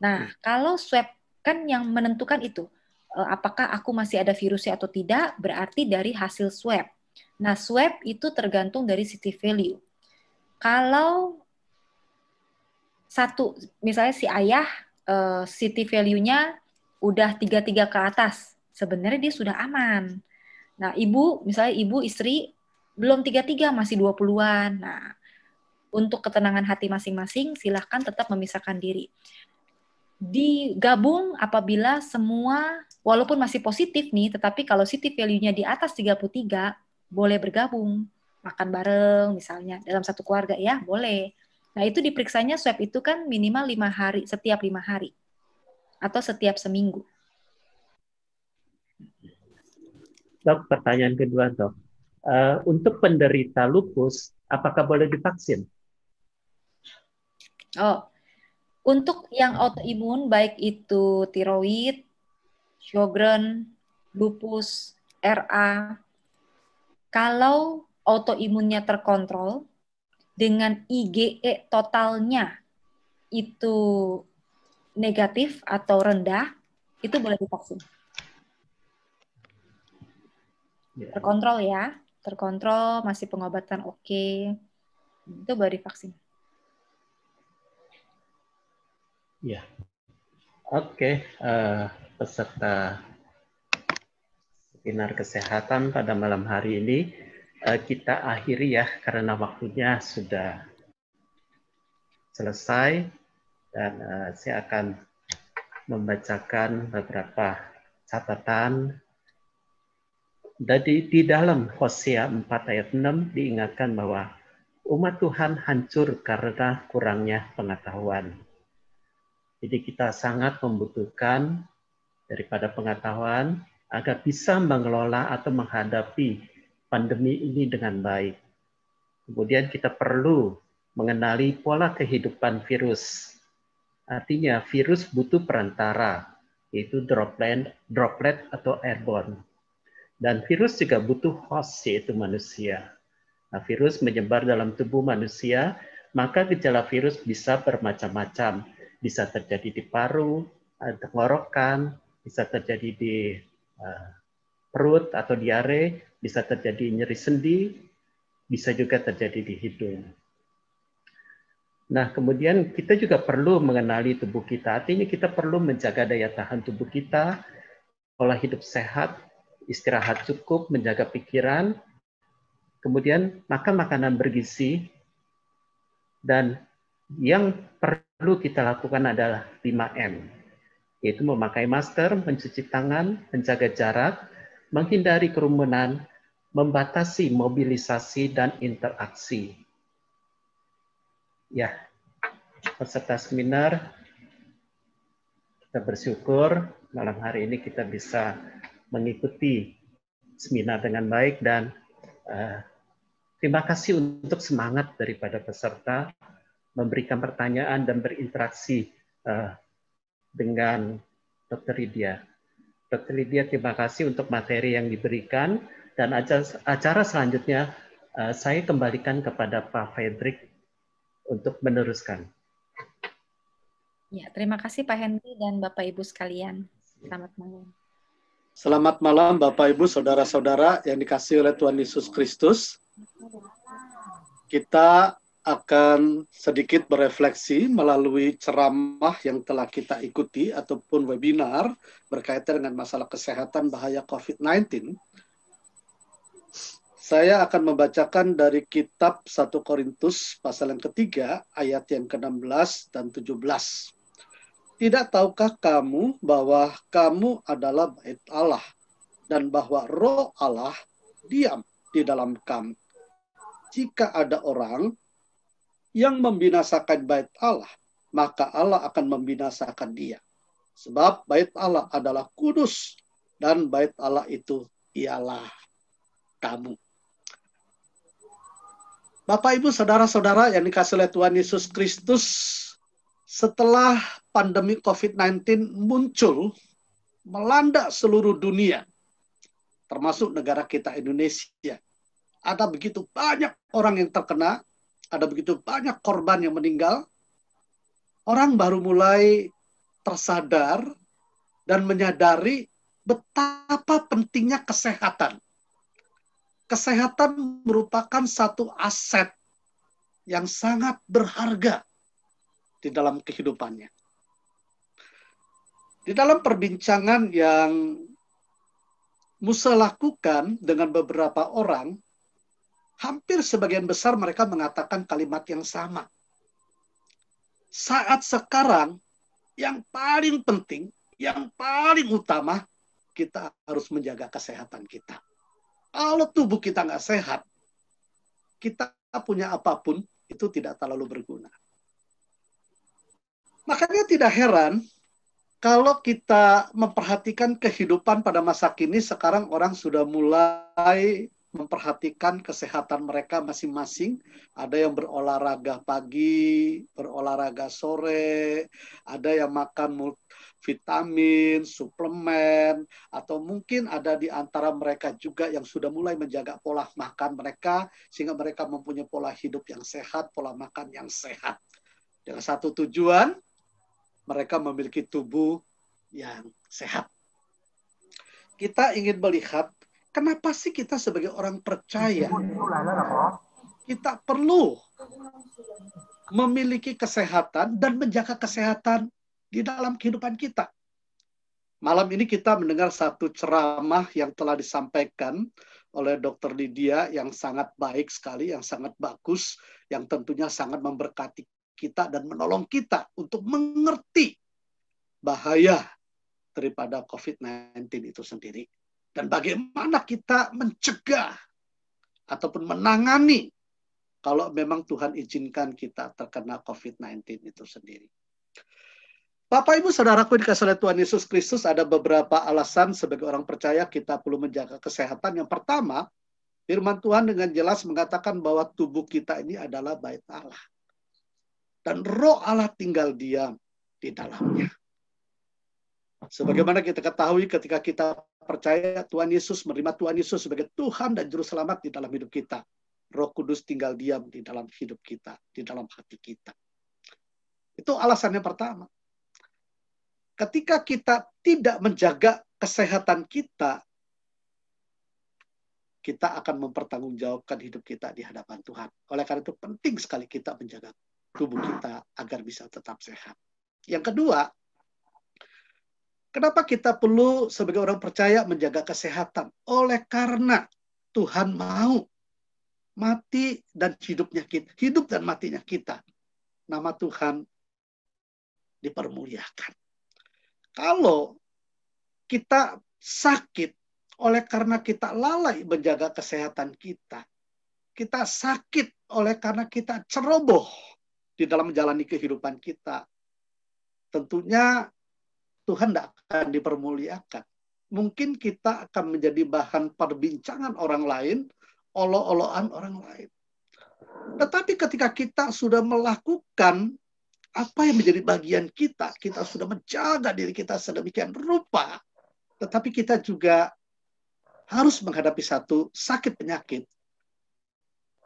Nah, hmm. kalau swab kan yang menentukan itu eh, apakah aku masih ada virusnya atau tidak berarti dari hasil swab. Nah, swab itu tergantung dari ct value. Kalau satu, misalnya si ayah eh, ct value-nya udah tiga-tiga ke atas, sebenarnya dia sudah aman. Nah, ibu, misalnya ibu, istri, belum tiga-tiga, masih 20-an. Nah, untuk ketenangan hati masing-masing, silahkan tetap memisahkan diri. Digabung apabila semua, walaupun masih positif nih, tetapi kalau city value-nya di atas 33, boleh bergabung. Makan bareng misalnya, dalam satu keluarga ya, boleh. Nah itu diperiksanya swab itu kan minimal lima hari, setiap lima hari. Atau setiap seminggu. dok pertanyaan kedua dok uh, untuk penderita lupus apakah boleh divaksin Oh, untuk yang autoimun baik itu tiroid, Sjogren, lupus, RA, kalau autoimunnya terkontrol dengan IgE totalnya itu negatif atau rendah, itu boleh divaksin. Ya. Terkontrol ya, terkontrol, masih pengobatan oke, okay. itu boleh divaksin. Ya, Oke, okay, uh, eh, peserta seminar kesehatan pada malam hari ini uh, kita akhiri ya karena waktunya sudah selesai dan uh, saya akan membacakan beberapa catatan. Jadi di dalam Hosea 4 ayat 6 diingatkan bahwa umat Tuhan hancur karena kurangnya pengetahuan jadi kita sangat membutuhkan daripada pengetahuan agar bisa mengelola atau menghadapi pandemi ini dengan baik. Kemudian kita perlu mengenali pola kehidupan virus. Artinya virus butuh perantara, yaitu droplet, droplet atau airborne. Dan virus juga butuh host, yaitu manusia. Nah, virus menyebar dalam tubuh manusia, maka gejala virus bisa bermacam-macam bisa terjadi di paru, eh, tenggorokan, bisa terjadi di eh, perut atau diare, bisa terjadi nyeri sendi, bisa juga terjadi di hidung. Nah, kemudian kita juga perlu mengenali tubuh kita. Artinya kita perlu menjaga daya tahan tubuh kita, pola hidup sehat, istirahat cukup, menjaga pikiran, kemudian makan makanan bergizi, dan yang perlu kita lakukan adalah 5M, yaitu memakai masker, mencuci tangan, menjaga jarak, menghindari kerumunan, membatasi mobilisasi dan interaksi. Ya, peserta seminar, kita bersyukur malam hari ini kita bisa mengikuti seminar dengan baik dan uh, terima kasih untuk semangat daripada peserta memberikan pertanyaan dan berinteraksi uh, dengan Dr. Lydia. Dr. Lydia, terima kasih untuk materi yang diberikan dan acara selanjutnya uh, saya kembalikan kepada Pak Frederick untuk meneruskan. Ya, terima kasih Pak Henry dan Bapak Ibu sekalian. Selamat malam. Selamat malam Bapak Ibu, saudara-saudara yang dikasih oleh Tuhan Yesus Kristus. Kita akan sedikit berefleksi melalui ceramah yang telah kita ikuti ataupun webinar berkaitan dengan masalah kesehatan bahaya COVID-19. Saya akan membacakan dari kitab 1 Korintus pasal yang ketiga ayat yang ke-16 dan 17. Tidak tahukah kamu bahwa kamu adalah bait Allah dan bahwa roh Allah diam di dalam kamu? Jika ada orang yang membinasakan bait Allah, maka Allah akan membinasakan dia. Sebab bait Allah adalah kudus dan bait Allah itu ialah kamu. Bapak, Ibu, Saudara-saudara yang dikasih oleh Tuhan Yesus Kristus, setelah pandemi COVID-19 muncul, melanda seluruh dunia, termasuk negara kita Indonesia. Ada begitu banyak orang yang terkena, ada begitu banyak korban yang meninggal, orang baru mulai tersadar dan menyadari betapa pentingnya kesehatan. Kesehatan merupakan satu aset yang sangat berharga di dalam kehidupannya. Di dalam perbincangan yang Musa lakukan dengan beberapa orang hampir sebagian besar mereka mengatakan kalimat yang sama. Saat sekarang yang paling penting, yang paling utama, kita harus menjaga kesehatan kita. Kalau tubuh kita nggak sehat, kita punya apapun itu tidak terlalu berguna. Makanya tidak heran kalau kita memperhatikan kehidupan pada masa kini sekarang orang sudah mulai memperhatikan kesehatan mereka masing-masing. Ada yang berolahraga pagi, berolahraga sore, ada yang makan vitamin, suplemen, atau mungkin ada di antara mereka juga yang sudah mulai menjaga pola makan mereka, sehingga mereka mempunyai pola hidup yang sehat, pola makan yang sehat. Dengan satu tujuan, mereka memiliki tubuh yang sehat. Kita ingin melihat Kenapa sih kita sebagai orang percaya ya, kita perlu memiliki kesehatan dan menjaga kesehatan di dalam kehidupan kita. Malam ini kita mendengar satu ceramah yang telah disampaikan oleh Dr. Lydia yang sangat baik sekali, yang sangat bagus, yang tentunya sangat memberkati kita dan menolong kita untuk mengerti bahaya daripada COVID-19 itu sendiri dan bagaimana kita mencegah ataupun menangani kalau memang Tuhan izinkan kita terkena COVID-19 itu sendiri. Bapak Ibu Saudaraku dikasih oleh Tuhan Yesus Kristus ada beberapa alasan sebagai orang percaya kita perlu menjaga kesehatan. Yang pertama, firman Tuhan dengan jelas mengatakan bahwa tubuh kita ini adalah bait Allah. Dan roh Allah tinggal diam di dalamnya. Sebagaimana kita ketahui ketika kita percaya Tuhan Yesus, menerima Tuhan Yesus sebagai Tuhan dan Juru Selamat di dalam hidup kita. Roh Kudus tinggal diam di dalam hidup kita, di dalam hati kita. Itu alasannya pertama. Ketika kita tidak menjaga kesehatan kita, kita akan mempertanggungjawabkan hidup kita di hadapan Tuhan. Oleh karena itu penting sekali kita menjaga tubuh kita agar bisa tetap sehat. Yang kedua, Kenapa kita perlu sebagai orang percaya menjaga kesehatan? Oleh karena Tuhan mau mati dan hidupnya kita, hidup dan matinya kita. Nama Tuhan dipermuliakan. Kalau kita sakit oleh karena kita lalai menjaga kesehatan kita, kita sakit oleh karena kita ceroboh di dalam menjalani kehidupan kita. Tentunya Tuhan tidak akan dipermuliakan. Mungkin kita akan menjadi bahan perbincangan orang lain, olo-oloan orang lain. Tetapi ketika kita sudah melakukan apa yang menjadi bagian kita, kita sudah menjaga diri kita sedemikian rupa, tetapi kita juga harus menghadapi satu sakit penyakit.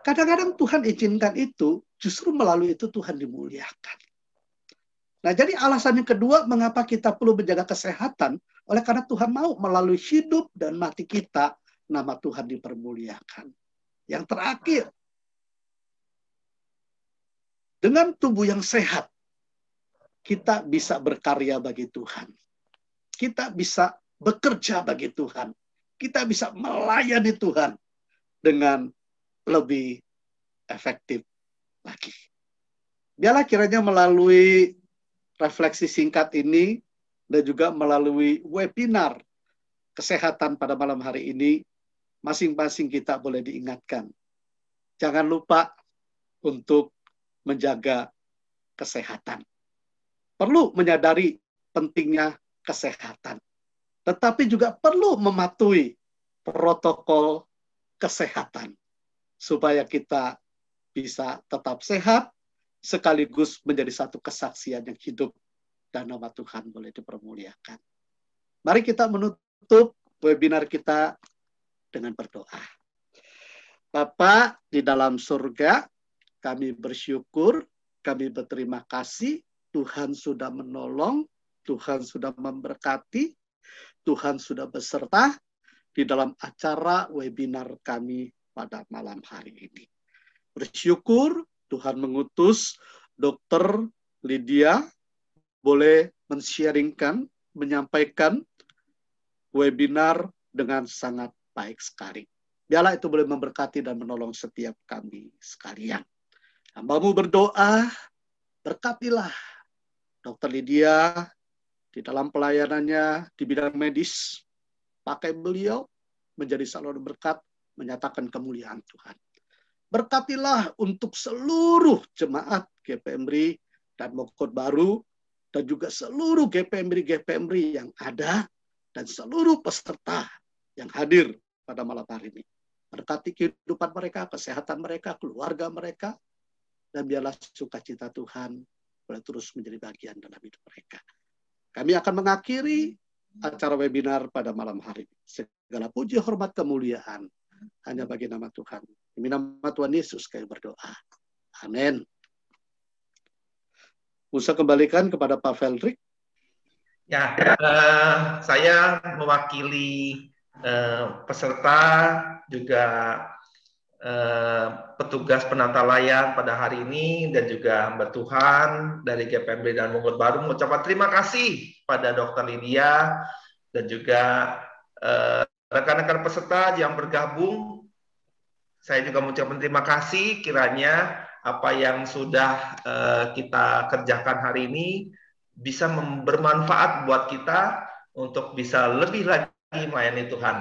Kadang-kadang Tuhan izinkan itu, justru melalui itu Tuhan dimuliakan. Nah, jadi alasan yang kedua mengapa kita perlu menjaga kesehatan oleh karena Tuhan mau melalui hidup dan mati kita nama Tuhan dipermuliakan. Yang terakhir, dengan tubuh yang sehat kita bisa berkarya bagi Tuhan. Kita bisa bekerja bagi Tuhan. Kita bisa melayani Tuhan dengan lebih efektif lagi. Biarlah kiranya melalui refleksi singkat ini dan juga melalui webinar kesehatan pada malam hari ini, masing-masing kita boleh diingatkan. Jangan lupa untuk menjaga kesehatan. Perlu menyadari pentingnya kesehatan. Tetapi juga perlu mematuhi protokol kesehatan supaya kita bisa tetap sehat sekaligus menjadi satu kesaksian yang hidup dan nama Tuhan boleh dipermuliakan. Mari kita menutup webinar kita dengan berdoa. Bapak di dalam surga, kami bersyukur, kami berterima kasih Tuhan sudah menolong, Tuhan sudah memberkati, Tuhan sudah beserta di dalam acara webinar kami pada malam hari ini. Bersyukur Tuhan mengutus Dokter Lydia boleh mensharingkan, menyampaikan webinar dengan sangat baik sekali. Biarlah itu boleh memberkati dan menolong setiap kami sekalian. Hambamu berdoa, berkatilah Dokter Lydia di dalam pelayanannya di bidang medis. Pakai beliau menjadi saluran berkat, menyatakan kemuliaan Tuhan. Berkatilah untuk seluruh jemaat GPMRI dan Mokot Baru dan juga seluruh GPMRI-GPMRI yang ada dan seluruh peserta yang hadir pada malam hari ini. Berkati kehidupan mereka, kesehatan mereka, keluarga mereka, dan biarlah sukacita Tuhan boleh terus menjadi bagian dalam hidup mereka. Kami akan mengakhiri acara webinar pada malam hari ini. Segala puji, hormat, kemuliaan hanya bagi nama Tuhan Demi nama Tuhan Yesus kami berdoa. Amin. Musa kembalikan kepada Pak Feldrik. Ya, uh, saya mewakili uh, peserta juga uh, petugas penata layan pada hari ini dan juga Mbak Tuhan dari GPMB dan Mungut Baru mengucapkan terima kasih pada Dokter Lydia dan juga rekan-rekan uh, peserta yang bergabung saya juga mengucapkan terima kasih kiranya apa yang sudah uh, kita kerjakan hari ini bisa bermanfaat buat kita untuk bisa lebih lagi melayani Tuhan.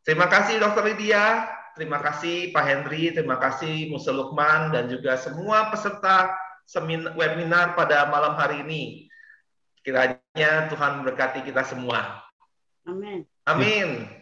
Terima kasih Dokter Lydia, terima kasih Pak Henry, terima kasih Musa Lukman dan juga semua peserta seminar, webinar pada malam hari ini. Kiranya Tuhan berkati kita semua. Amin. Amin.